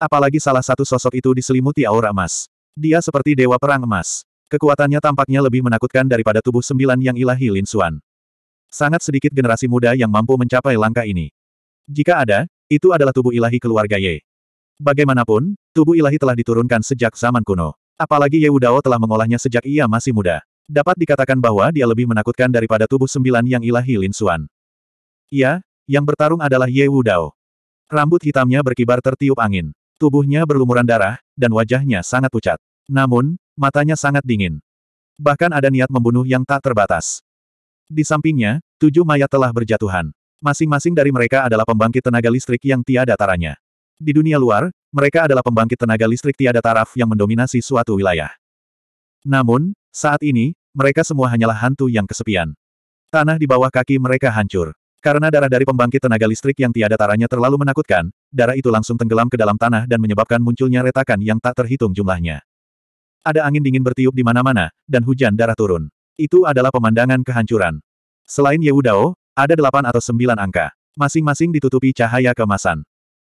Speaker 1: Apalagi salah satu sosok itu diselimuti aura emas. Dia seperti dewa perang emas. Kekuatannya tampaknya lebih menakutkan daripada tubuh sembilan yang ilahi Lin Xuan. Sangat sedikit generasi muda yang mampu mencapai langkah ini. Jika ada, itu adalah tubuh ilahi keluarga Ye. Bagaimanapun, tubuh ilahi telah diturunkan sejak zaman kuno. Apalagi Ye Wudao telah mengolahnya sejak ia masih muda. Dapat dikatakan bahwa dia lebih menakutkan daripada tubuh sembilan yang ilahi Lin Xuan. Ya, yang bertarung adalah Ye Wudao. Rambut hitamnya berkibar tertiup angin. Tubuhnya berlumuran darah, dan wajahnya sangat pucat. Namun, matanya sangat dingin. Bahkan ada niat membunuh yang tak terbatas. Di sampingnya, tujuh mayat telah berjatuhan. Masing-masing dari mereka adalah pembangkit tenaga listrik yang tiada taranya. Di dunia luar, mereka adalah pembangkit tenaga listrik tiada taraf yang mendominasi suatu wilayah. Namun, saat ini, mereka semua hanyalah hantu yang kesepian. Tanah di bawah kaki mereka hancur. Karena darah dari pembangkit tenaga listrik yang tiada taranya terlalu menakutkan, darah itu langsung tenggelam ke dalam tanah dan menyebabkan munculnya retakan yang tak terhitung jumlahnya. Ada angin dingin bertiup di mana-mana, dan hujan darah turun. Itu adalah pemandangan kehancuran. Selain Yehudao, ada delapan atau sembilan angka. Masing-masing ditutupi cahaya kemasan.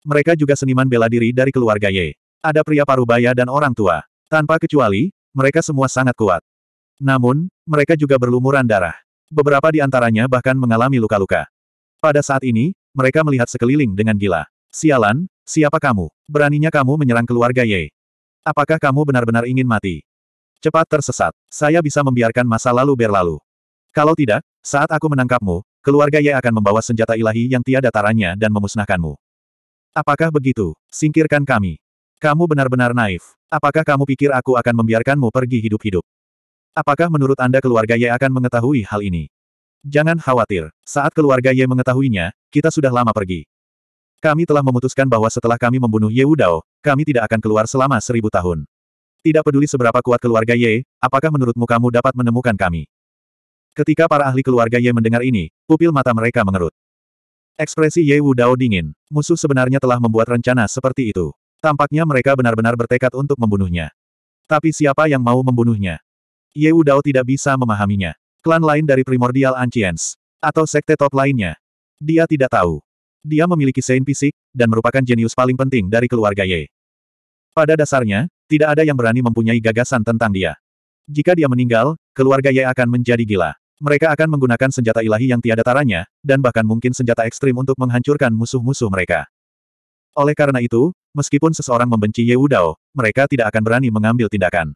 Speaker 1: Mereka juga seniman bela diri dari keluarga Ye. Ada pria parubaya dan orang tua. Tanpa kecuali, mereka semua sangat kuat. Namun, mereka juga berlumuran darah. Beberapa di antaranya bahkan mengalami luka-luka. Pada saat ini, mereka melihat sekeliling dengan gila. Sialan, siapa kamu? Beraninya kamu menyerang keluarga Ye. Apakah kamu benar-benar ingin mati? Cepat tersesat. Saya bisa membiarkan masa lalu berlalu. Kalau tidak, saat aku menangkapmu, keluarga Ye akan membawa senjata ilahi yang tiada taranya dan memusnahkanmu. Apakah begitu? Singkirkan kami. Kamu benar-benar naif. Apakah kamu pikir aku akan membiarkanmu pergi hidup-hidup? Apakah menurut Anda keluarga Ye akan mengetahui hal ini? Jangan khawatir. Saat keluarga Ye mengetahuinya, kita sudah lama pergi. Kami telah memutuskan bahwa setelah kami membunuh Ye Wudao kami tidak akan keluar selama seribu tahun. Tidak peduli seberapa kuat keluarga Ye, apakah menurutmu kamu dapat menemukan kami? Ketika para ahli keluarga Ye mendengar ini, pupil mata mereka mengerut. Ekspresi Ye Wu Dao dingin, musuh sebenarnya telah membuat rencana seperti itu. Tampaknya mereka benar-benar bertekad untuk membunuhnya. Tapi siapa yang mau membunuhnya? Ye Wu Dao tidak bisa memahaminya. Klan lain dari primordial Ancients. Atau sekte top lainnya. Dia tidak tahu. Dia memiliki sein fisik, dan merupakan jenius paling penting dari keluarga Ye. Pada dasarnya, tidak ada yang berani mempunyai gagasan tentang dia. Jika dia meninggal, keluarga Ye akan menjadi gila. Mereka akan menggunakan senjata ilahi yang tiada taranya, dan bahkan mungkin senjata ekstrim untuk menghancurkan musuh-musuh mereka. Oleh karena itu, meskipun seseorang membenci Ye Wudao, mereka tidak akan berani mengambil tindakan.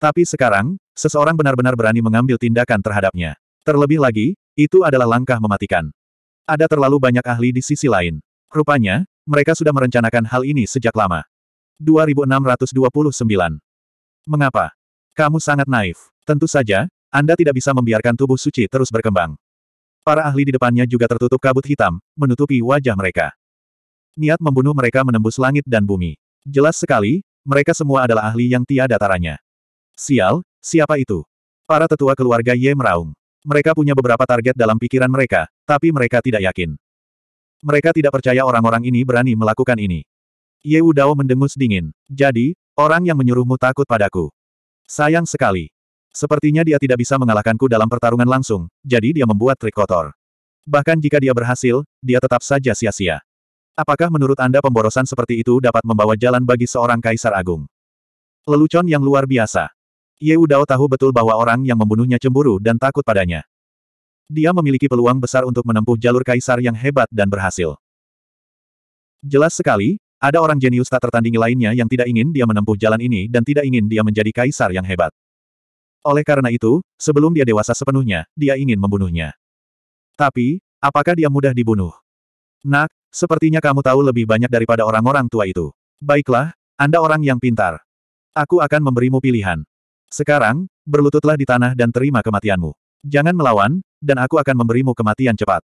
Speaker 1: Tapi sekarang, seseorang benar-benar berani mengambil tindakan terhadapnya. Terlebih lagi, itu adalah langkah mematikan. Ada terlalu banyak ahli di sisi lain. Rupanya, mereka sudah merencanakan hal ini sejak lama. 2629. Mengapa? Kamu sangat naif. Tentu saja, Anda tidak bisa membiarkan tubuh suci terus berkembang. Para ahli di depannya juga tertutup kabut hitam, menutupi wajah mereka. Niat membunuh mereka menembus langit dan bumi. Jelas sekali, mereka semua adalah ahli yang tiada taranya. Sial, siapa itu? Para tetua keluarga Ye meraung. Mereka punya beberapa target dalam pikiran mereka, tapi mereka tidak yakin. Mereka tidak percaya orang-orang ini berani melakukan ini. Ye Wudao mendengus dingin. Jadi, orang yang menyuruhmu takut padaku. Sayang sekali. Sepertinya dia tidak bisa mengalahkanku dalam pertarungan langsung, jadi dia membuat trik kotor. Bahkan jika dia berhasil, dia tetap saja sia-sia. Apakah menurut Anda pemborosan seperti itu dapat membawa jalan bagi seorang kaisar agung? Lelucon yang luar biasa. Ye Udao tahu betul bahwa orang yang membunuhnya cemburu dan takut padanya. Dia memiliki peluang besar untuk menempuh jalur kaisar yang hebat dan berhasil. Jelas sekali, ada orang jenius tak tertandingi lainnya yang tidak ingin dia menempuh jalan ini dan tidak ingin dia menjadi kaisar yang hebat. Oleh karena itu, sebelum dia dewasa sepenuhnya, dia ingin membunuhnya. Tapi, apakah dia mudah dibunuh? Nak, sepertinya kamu tahu lebih banyak daripada orang-orang tua itu. Baiklah, Anda orang yang pintar. Aku akan memberimu pilihan. Sekarang, berlututlah di tanah dan terima kematianmu. Jangan melawan, dan aku akan memberimu kematian cepat.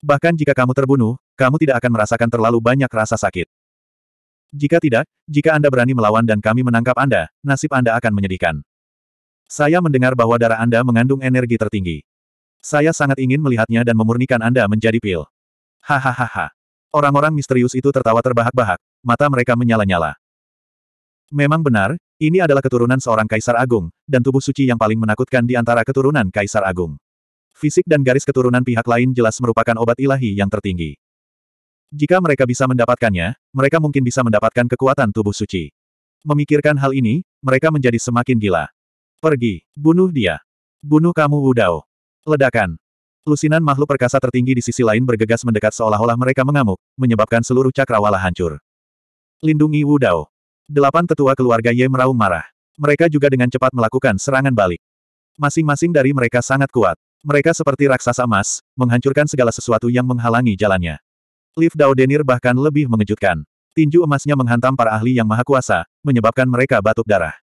Speaker 1: Bahkan jika kamu terbunuh, kamu tidak akan merasakan terlalu banyak rasa sakit. Jika tidak, jika Anda berani melawan dan kami menangkap Anda, nasib Anda akan menyedihkan. Saya mendengar bahwa darah Anda mengandung energi tertinggi. Saya sangat ingin melihatnya dan memurnikan Anda menjadi pil. Hahaha. Orang-orang misterius itu tertawa terbahak-bahak, mata mereka menyala-nyala. Memang benar, ini adalah keturunan seorang kaisar agung, dan tubuh suci yang paling menakutkan di antara keturunan kaisar agung. Fisik dan garis keturunan pihak lain jelas merupakan obat ilahi yang tertinggi. Jika mereka bisa mendapatkannya, mereka mungkin bisa mendapatkan kekuatan tubuh suci. Memikirkan hal ini, mereka menjadi semakin gila. Pergi, bunuh dia. Bunuh kamu Wudao. Ledakan. Lusinan makhluk perkasa tertinggi di sisi lain bergegas mendekat seolah-olah mereka mengamuk, menyebabkan seluruh cakrawala hancur. Lindungi Wudao. Delapan tetua keluarga Ye meraung marah. Mereka juga dengan cepat melakukan serangan balik. Masing-masing dari mereka sangat kuat. Mereka seperti raksasa emas, menghancurkan segala sesuatu yang menghalangi jalannya. Liv Daudenir bahkan lebih mengejutkan. Tinju emasnya menghantam para ahli yang maha kuasa, menyebabkan mereka batuk darah.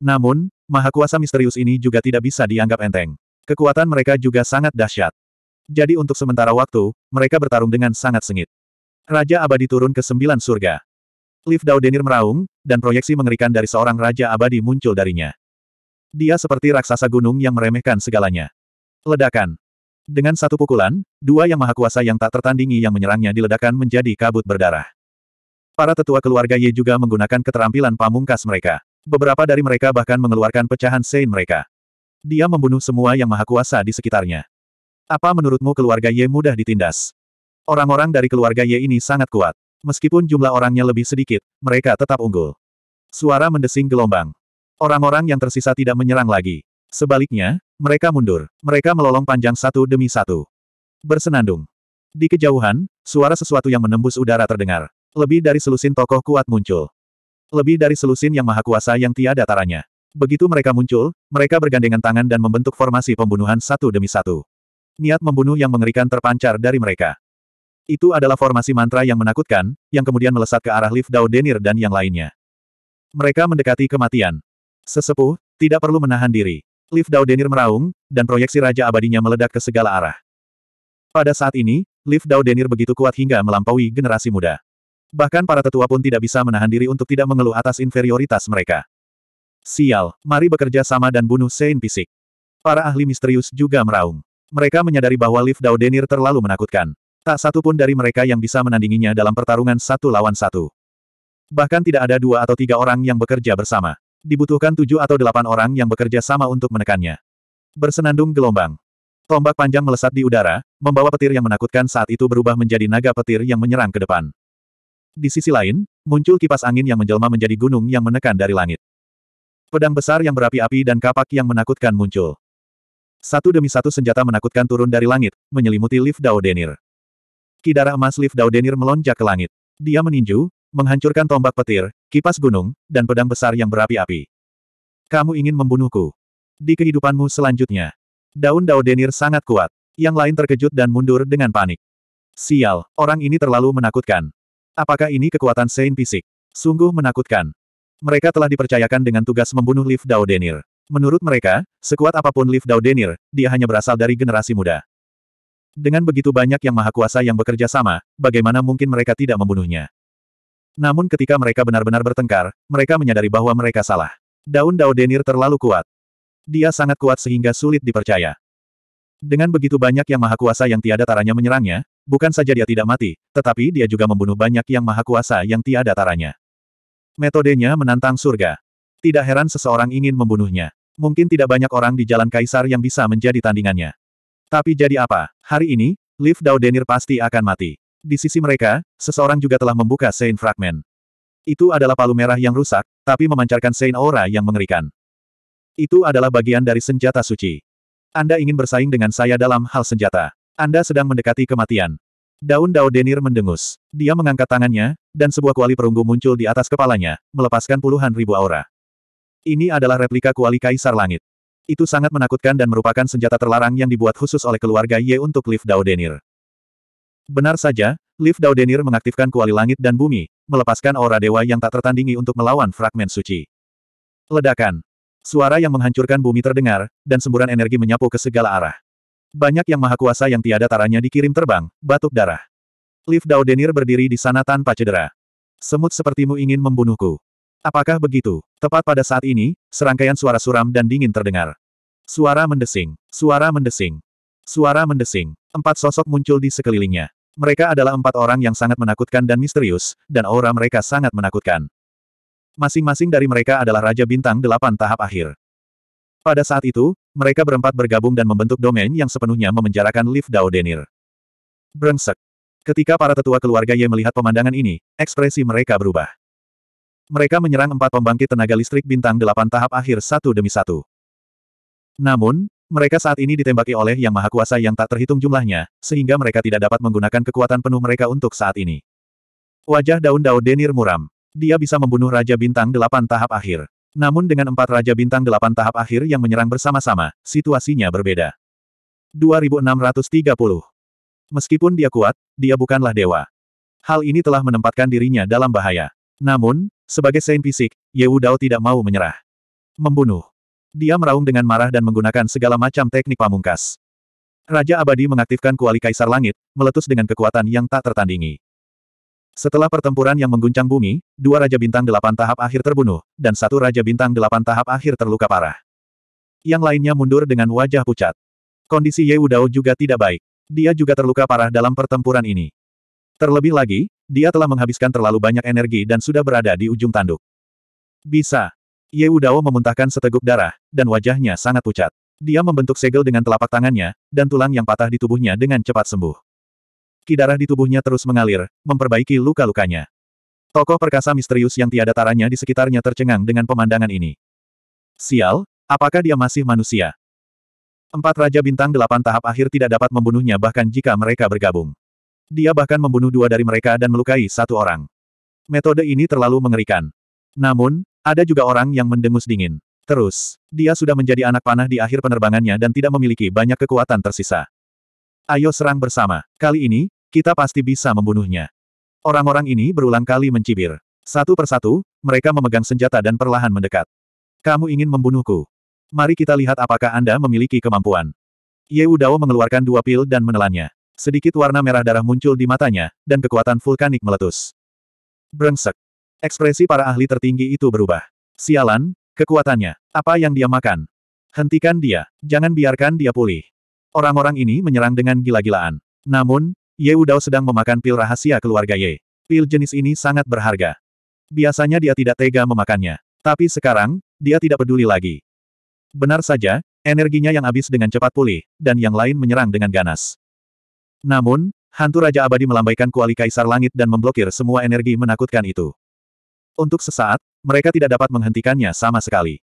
Speaker 1: Namun, maha kuasa misterius ini juga tidak bisa dianggap enteng. Kekuatan mereka juga sangat dahsyat. Jadi untuk sementara waktu, mereka bertarung dengan sangat sengit. Raja abadi turun ke sembilan surga. Liv Daudenir meraung, dan proyeksi mengerikan dari seorang raja abadi muncul darinya. Dia seperti raksasa gunung yang meremehkan segalanya. Ledakan. Dengan satu pukulan, dua yang maha kuasa yang tak tertandingi yang menyerangnya diledakan menjadi kabut berdarah. Para tetua keluarga Ye juga menggunakan keterampilan pamungkas mereka. Beberapa dari mereka bahkan mengeluarkan pecahan sein mereka. Dia membunuh semua yang maha kuasa di sekitarnya. Apa menurutmu keluarga Ye mudah ditindas? Orang-orang dari keluarga Ye ini sangat kuat. Meskipun jumlah orangnya lebih sedikit, mereka tetap unggul. Suara mendesing gelombang. Orang-orang yang tersisa tidak menyerang lagi. Sebaliknya, mereka mundur. Mereka melolong panjang satu demi satu. Bersenandung. Di kejauhan, suara sesuatu yang menembus udara terdengar. Lebih dari selusin tokoh kuat muncul. Lebih dari selusin yang maha kuasa yang tiada taranya. Begitu mereka muncul, mereka bergandengan tangan dan membentuk formasi pembunuhan satu demi satu. Niat membunuh yang mengerikan terpancar dari mereka. Itu adalah formasi mantra yang menakutkan, yang kemudian melesat ke arah lift Dao Denir dan yang lainnya. Mereka mendekati kematian. Sesepuh, tidak perlu menahan diri. Lift Dao Denir meraung, dan proyeksi Raja Abadinya meledak ke segala arah. Pada saat ini, lift Dao Denir begitu kuat hingga melampaui generasi muda. Bahkan para tetua pun tidak bisa menahan diri untuk tidak mengeluh atas inferioritas mereka. Sial, mari bekerja sama dan bunuh Sein Pisik. Para ahli misterius juga meraung. Mereka menyadari bahwa lift Dao Denir terlalu menakutkan. Tak satu pun dari mereka yang bisa menandinginya dalam pertarungan satu lawan satu. Bahkan tidak ada dua atau tiga orang yang bekerja bersama. Dibutuhkan tujuh atau delapan orang yang bekerja sama untuk menekannya. Bersenandung gelombang. Tombak panjang melesat di udara, membawa petir yang menakutkan saat itu berubah menjadi naga petir yang menyerang ke depan. Di sisi lain, muncul kipas angin yang menjelma menjadi gunung yang menekan dari langit. Pedang besar yang berapi-api dan kapak yang menakutkan muncul. Satu demi satu senjata menakutkan turun dari langit, menyelimuti lift Dao Denir. Kidara emas lift Daudenir melonjak ke langit. Dia meninju, menghancurkan tombak petir, kipas gunung, dan pedang besar yang berapi-api. Kamu ingin membunuhku. Di kehidupanmu selanjutnya. Daun Daudenir sangat kuat. Yang lain terkejut dan mundur dengan panik. Sial, orang ini terlalu menakutkan. Apakah ini kekuatan saint fisik? Sungguh menakutkan. Mereka telah dipercayakan dengan tugas membunuh Liv Daudenir. Menurut mereka, sekuat apapun Liv Daudenir, dia hanya berasal dari generasi muda. Dengan begitu banyak yang maha kuasa yang bekerja sama, bagaimana mungkin mereka tidak membunuhnya? Namun ketika mereka benar-benar bertengkar, mereka menyadari bahwa mereka salah. Daun Dao Denir terlalu kuat. Dia sangat kuat sehingga sulit dipercaya. Dengan begitu banyak yang maha kuasa yang tiada taranya menyerangnya, bukan saja dia tidak mati, tetapi dia juga membunuh banyak yang maha kuasa yang tiada taranya. Metodenya menantang surga. Tidak heran seseorang ingin membunuhnya. Mungkin tidak banyak orang di jalan kaisar yang bisa menjadi tandingannya. Tapi jadi apa? Hari ini, Liv Daudenir pasti akan mati. Di sisi mereka, seseorang juga telah membuka Sein Fragment. Itu adalah palu merah yang rusak, tapi memancarkan Sein Aura yang mengerikan. Itu adalah bagian dari senjata suci. Anda ingin bersaing dengan saya dalam hal senjata. Anda sedang mendekati kematian. Daun Daudenir mendengus. Dia mengangkat tangannya, dan sebuah kuali perunggu muncul di atas kepalanya, melepaskan puluhan ribu aura. Ini adalah replika kuali Kaisar Langit. Itu sangat menakutkan dan merupakan senjata terlarang yang dibuat khusus oleh keluarga Ye untuk Liv Daudenir. Benar saja, Liv Daudenir mengaktifkan kuali langit dan bumi, melepaskan aura dewa yang tak tertandingi untuk melawan fragmen suci. Ledakan. Suara yang menghancurkan bumi terdengar, dan semburan energi menyapu ke segala arah. Banyak yang maha kuasa yang tiada taranya dikirim terbang, batuk darah. Liv Daudenir berdiri di sana tanpa cedera. Semut sepertimu ingin membunuhku. Apakah begitu? Tepat pada saat ini, serangkaian suara suram dan dingin terdengar. Suara mendesing. Suara mendesing. Suara mendesing. Empat sosok muncul di sekelilingnya. Mereka adalah empat orang yang sangat menakutkan dan misterius, dan aura mereka sangat menakutkan. Masing-masing dari mereka adalah Raja Bintang delapan tahap akhir. Pada saat itu, mereka berempat bergabung dan membentuk domain yang sepenuhnya memenjarakan Liv Dao Denir. Brengsek. Ketika para tetua keluarga Ye melihat pemandangan ini, ekspresi mereka berubah. Mereka menyerang empat pembangkit tenaga listrik bintang delapan tahap akhir satu demi satu. Namun, mereka saat ini ditembaki oleh Yang Maha Kuasa yang tak terhitung jumlahnya, sehingga mereka tidak dapat menggunakan kekuatan penuh mereka untuk saat ini. Wajah daun-daun Denir muram. Dia bisa membunuh Raja Bintang delapan tahap akhir. Namun dengan empat Raja Bintang delapan tahap akhir yang menyerang bersama-sama, situasinya berbeda. 2630 Meskipun dia kuat, dia bukanlah dewa. Hal ini telah menempatkan dirinya dalam bahaya. Namun, sebagai Saint Fisik, Ye Dao tidak mau menyerah. Membunuh. Dia meraung dengan marah dan menggunakan segala macam teknik pamungkas. Raja Abadi mengaktifkan kuali Kaisar Langit, meletus dengan kekuatan yang tak tertandingi. Setelah pertempuran yang mengguncang bumi, dua Raja Bintang delapan tahap akhir terbunuh, dan satu Raja Bintang delapan tahap akhir terluka parah. Yang lainnya mundur dengan wajah pucat. Kondisi Ye Dao juga tidak baik. Dia juga terluka parah dalam pertempuran ini. Terlebih lagi, dia telah menghabiskan terlalu banyak energi dan sudah berada di ujung tanduk. Bisa. Ye Udao memuntahkan seteguk darah, dan wajahnya sangat pucat. Dia membentuk segel dengan telapak tangannya, dan tulang yang patah di tubuhnya dengan cepat sembuh. Ki darah di tubuhnya terus mengalir, memperbaiki luka-lukanya. Tokoh perkasa misterius yang tiada taranya di sekitarnya tercengang dengan pemandangan ini. Sial, apakah dia masih manusia? Empat Raja Bintang Delapan tahap akhir tidak dapat membunuhnya bahkan jika mereka bergabung. Dia bahkan membunuh dua dari mereka dan melukai satu orang. Metode ini terlalu mengerikan. Namun, ada juga orang yang mendengus dingin. Terus, dia sudah menjadi anak panah di akhir penerbangannya dan tidak memiliki banyak kekuatan tersisa. Ayo serang bersama. Kali ini, kita pasti bisa membunuhnya. Orang-orang ini berulang kali mencibir. Satu persatu, mereka memegang senjata dan perlahan mendekat. Kamu ingin membunuhku? Mari kita lihat apakah Anda memiliki kemampuan. Ye Udao mengeluarkan dua pil dan menelannya. Sedikit warna merah darah muncul di matanya, dan kekuatan vulkanik meletus. Brengsek. Ekspresi para ahli tertinggi itu berubah. Sialan, kekuatannya. Apa yang dia makan? Hentikan dia. Jangan biarkan dia pulih. Orang-orang ini menyerang dengan gila-gilaan. Namun, Ye Udao sedang memakan pil rahasia keluarga Ye. Pil jenis ini sangat berharga. Biasanya dia tidak tega memakannya. Tapi sekarang, dia tidak peduli lagi. Benar saja, energinya yang habis dengan cepat pulih, dan yang lain menyerang dengan ganas. Namun, hantu Raja Abadi melambaikan kuali Kaisar Langit dan memblokir semua energi menakutkan itu. Untuk sesaat, mereka tidak dapat menghentikannya sama sekali.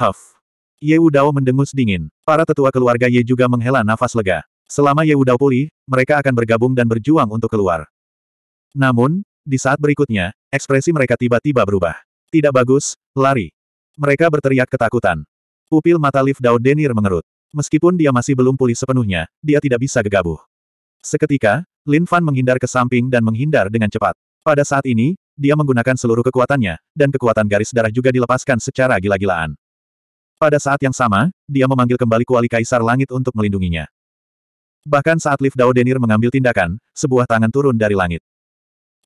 Speaker 1: Huff. Ye Udao mendengus dingin. Para tetua keluarga Ye juga menghela nafas lega. Selama Ye Udao pulih, mereka akan bergabung dan berjuang untuk keluar. Namun, di saat berikutnya, ekspresi mereka tiba-tiba berubah. Tidak bagus, lari. Mereka berteriak ketakutan. Pupil mata Liv Dao Denir mengerut. Meskipun dia masih belum pulih sepenuhnya, dia tidak bisa gegabah. Seketika, Lin Fan menghindar ke samping dan menghindar dengan cepat. Pada saat ini, dia menggunakan seluruh kekuatannya, dan kekuatan garis darah juga dilepaskan secara gila-gilaan. Pada saat yang sama, dia memanggil kembali kuali kaisar langit untuk melindunginya. Bahkan saat Liv Dao Denir mengambil tindakan, sebuah tangan turun dari langit.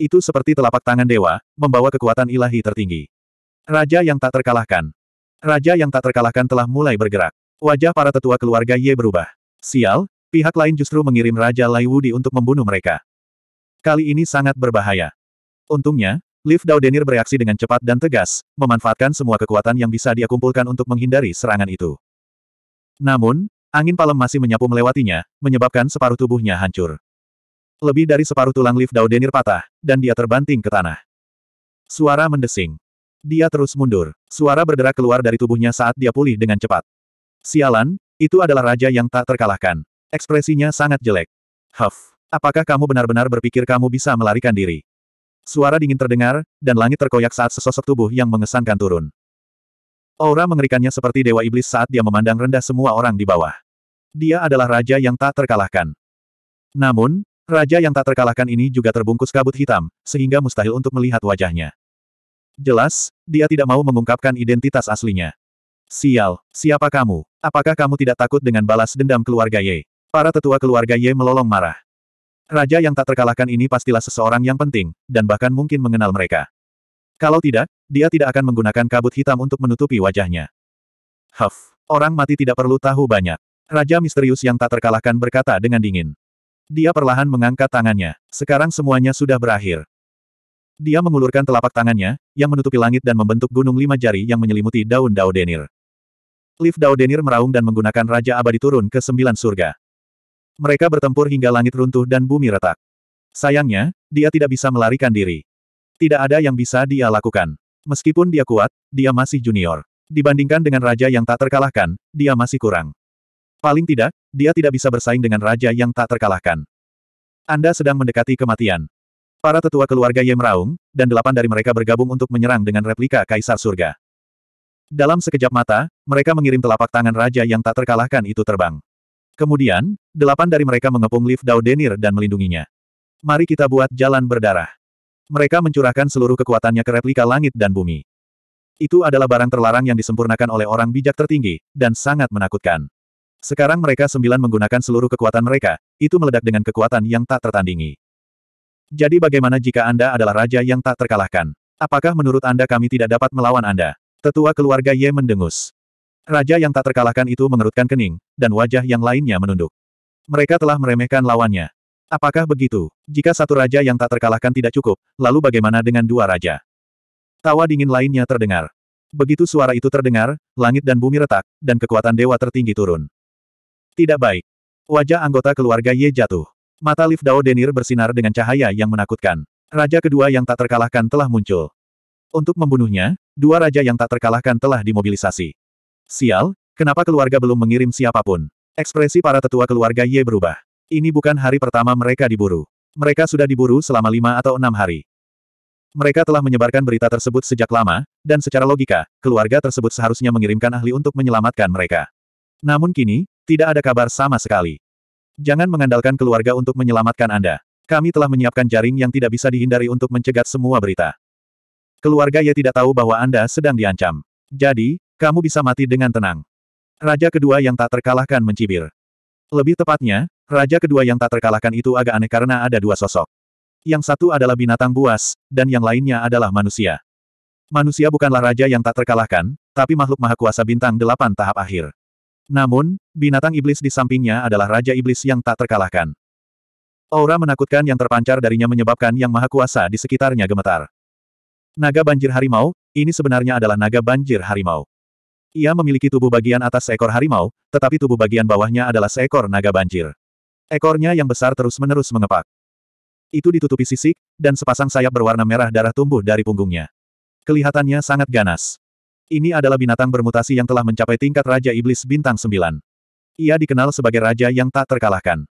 Speaker 1: Itu seperti telapak tangan dewa, membawa kekuatan ilahi tertinggi. Raja yang tak terkalahkan. Raja yang tak terkalahkan telah mulai bergerak. Wajah para tetua keluarga Ye berubah. Sial, Pihak lain justru mengirim Raja Lai Wudi untuk membunuh mereka. Kali ini sangat berbahaya. Untungnya, Liv Daudenir bereaksi dengan cepat dan tegas, memanfaatkan semua kekuatan yang bisa dia kumpulkan untuk menghindari serangan itu. Namun, angin palem masih menyapu melewatinya, menyebabkan separuh tubuhnya hancur. Lebih dari separuh tulang Liv Daudenir patah, dan dia terbanting ke tanah. Suara mendesing. Dia terus mundur. Suara berderak keluar dari tubuhnya saat dia pulih dengan cepat. Sialan, itu adalah raja yang tak terkalahkan. Ekspresinya sangat jelek. Huff, apakah kamu benar-benar berpikir kamu bisa melarikan diri? Suara dingin terdengar, dan langit terkoyak saat sesosok tubuh yang mengesankan turun. Aura mengerikannya seperti dewa iblis saat dia memandang rendah semua orang di bawah. Dia adalah raja yang tak terkalahkan. Namun, raja yang tak terkalahkan ini juga terbungkus kabut hitam, sehingga mustahil untuk melihat wajahnya. Jelas, dia tidak mau mengungkapkan identitas aslinya. Sial, siapa kamu? Apakah kamu tidak takut dengan balas dendam keluarga Ye? Para tetua keluarga Ye melolong marah. Raja yang tak terkalahkan ini pastilah seseorang yang penting, dan bahkan mungkin mengenal mereka. Kalau tidak, dia tidak akan menggunakan kabut hitam untuk menutupi wajahnya. Huff, orang mati tidak perlu tahu banyak. Raja misterius yang tak terkalahkan berkata dengan dingin. Dia perlahan mengangkat tangannya. Sekarang semuanya sudah berakhir. Dia mengulurkan telapak tangannya, yang menutupi langit dan membentuk gunung lima jari yang menyelimuti daun denir. Lift denir meraung dan menggunakan Raja Abadi turun ke sembilan surga. Mereka bertempur hingga langit runtuh dan bumi retak. Sayangnya, dia tidak bisa melarikan diri. Tidak ada yang bisa dia lakukan. Meskipun dia kuat, dia masih junior. Dibandingkan dengan raja yang tak terkalahkan, dia masih kurang. Paling tidak, dia tidak bisa bersaing dengan raja yang tak terkalahkan. Anda sedang mendekati kematian. Para tetua keluarga Yemraung, dan delapan dari mereka bergabung untuk menyerang dengan replika Kaisar Surga. Dalam sekejap mata, mereka mengirim telapak tangan raja yang tak terkalahkan itu terbang. Kemudian, delapan dari mereka mengepung lift Dao Denir dan melindunginya. Mari kita buat jalan berdarah. Mereka mencurahkan seluruh kekuatannya ke replika langit dan bumi. Itu adalah barang terlarang yang disempurnakan oleh orang bijak tertinggi, dan sangat menakutkan. Sekarang mereka sembilan menggunakan seluruh kekuatan mereka, itu meledak dengan kekuatan yang tak tertandingi. Jadi bagaimana jika Anda adalah raja yang tak terkalahkan? Apakah menurut Anda kami tidak dapat melawan Anda? Tetua keluarga Ye mendengus. Raja yang tak terkalahkan itu mengerutkan kening, dan wajah yang lainnya menunduk. Mereka telah meremehkan lawannya. Apakah begitu? Jika satu raja yang tak terkalahkan tidak cukup, lalu bagaimana dengan dua raja? Tawa dingin lainnya terdengar. Begitu suara itu terdengar, langit dan bumi retak, dan kekuatan dewa tertinggi turun. Tidak baik. Wajah anggota keluarga Ye jatuh. Mata Liv Dao Denir bersinar dengan cahaya yang menakutkan. Raja kedua yang tak terkalahkan telah muncul. Untuk membunuhnya, dua raja yang tak terkalahkan telah dimobilisasi. Sial, kenapa keluarga belum mengirim siapapun? Ekspresi para tetua keluarga Ye berubah. Ini bukan hari pertama mereka diburu. Mereka sudah diburu selama lima atau enam hari. Mereka telah menyebarkan berita tersebut sejak lama, dan secara logika, keluarga tersebut seharusnya mengirimkan ahli untuk menyelamatkan mereka. Namun kini, tidak ada kabar sama sekali. Jangan mengandalkan keluarga untuk menyelamatkan Anda. Kami telah menyiapkan jaring yang tidak bisa dihindari untuk mencegat semua berita. Keluarga Ye tidak tahu bahwa Anda sedang diancam. Jadi, kamu bisa mati dengan tenang. Raja kedua yang tak terkalahkan mencibir. Lebih tepatnya, raja kedua yang tak terkalahkan itu agak aneh karena ada dua sosok. Yang satu adalah binatang buas, dan yang lainnya adalah manusia. Manusia bukanlah raja yang tak terkalahkan, tapi makhluk maha kuasa bintang delapan tahap akhir. Namun, binatang iblis di sampingnya adalah raja iblis yang tak terkalahkan. Aura menakutkan yang terpancar darinya menyebabkan yang maha kuasa di sekitarnya gemetar. Naga banjir harimau, ini sebenarnya adalah naga banjir harimau. Ia memiliki tubuh bagian atas seekor harimau, tetapi tubuh bagian bawahnya adalah seekor naga banjir. Ekornya yang besar terus-menerus mengepak. Itu ditutupi sisik, dan sepasang sayap berwarna merah darah tumbuh dari punggungnya. Kelihatannya sangat ganas. Ini adalah binatang bermutasi yang telah mencapai tingkat Raja Iblis Bintang sembilan. Ia dikenal sebagai raja yang tak terkalahkan.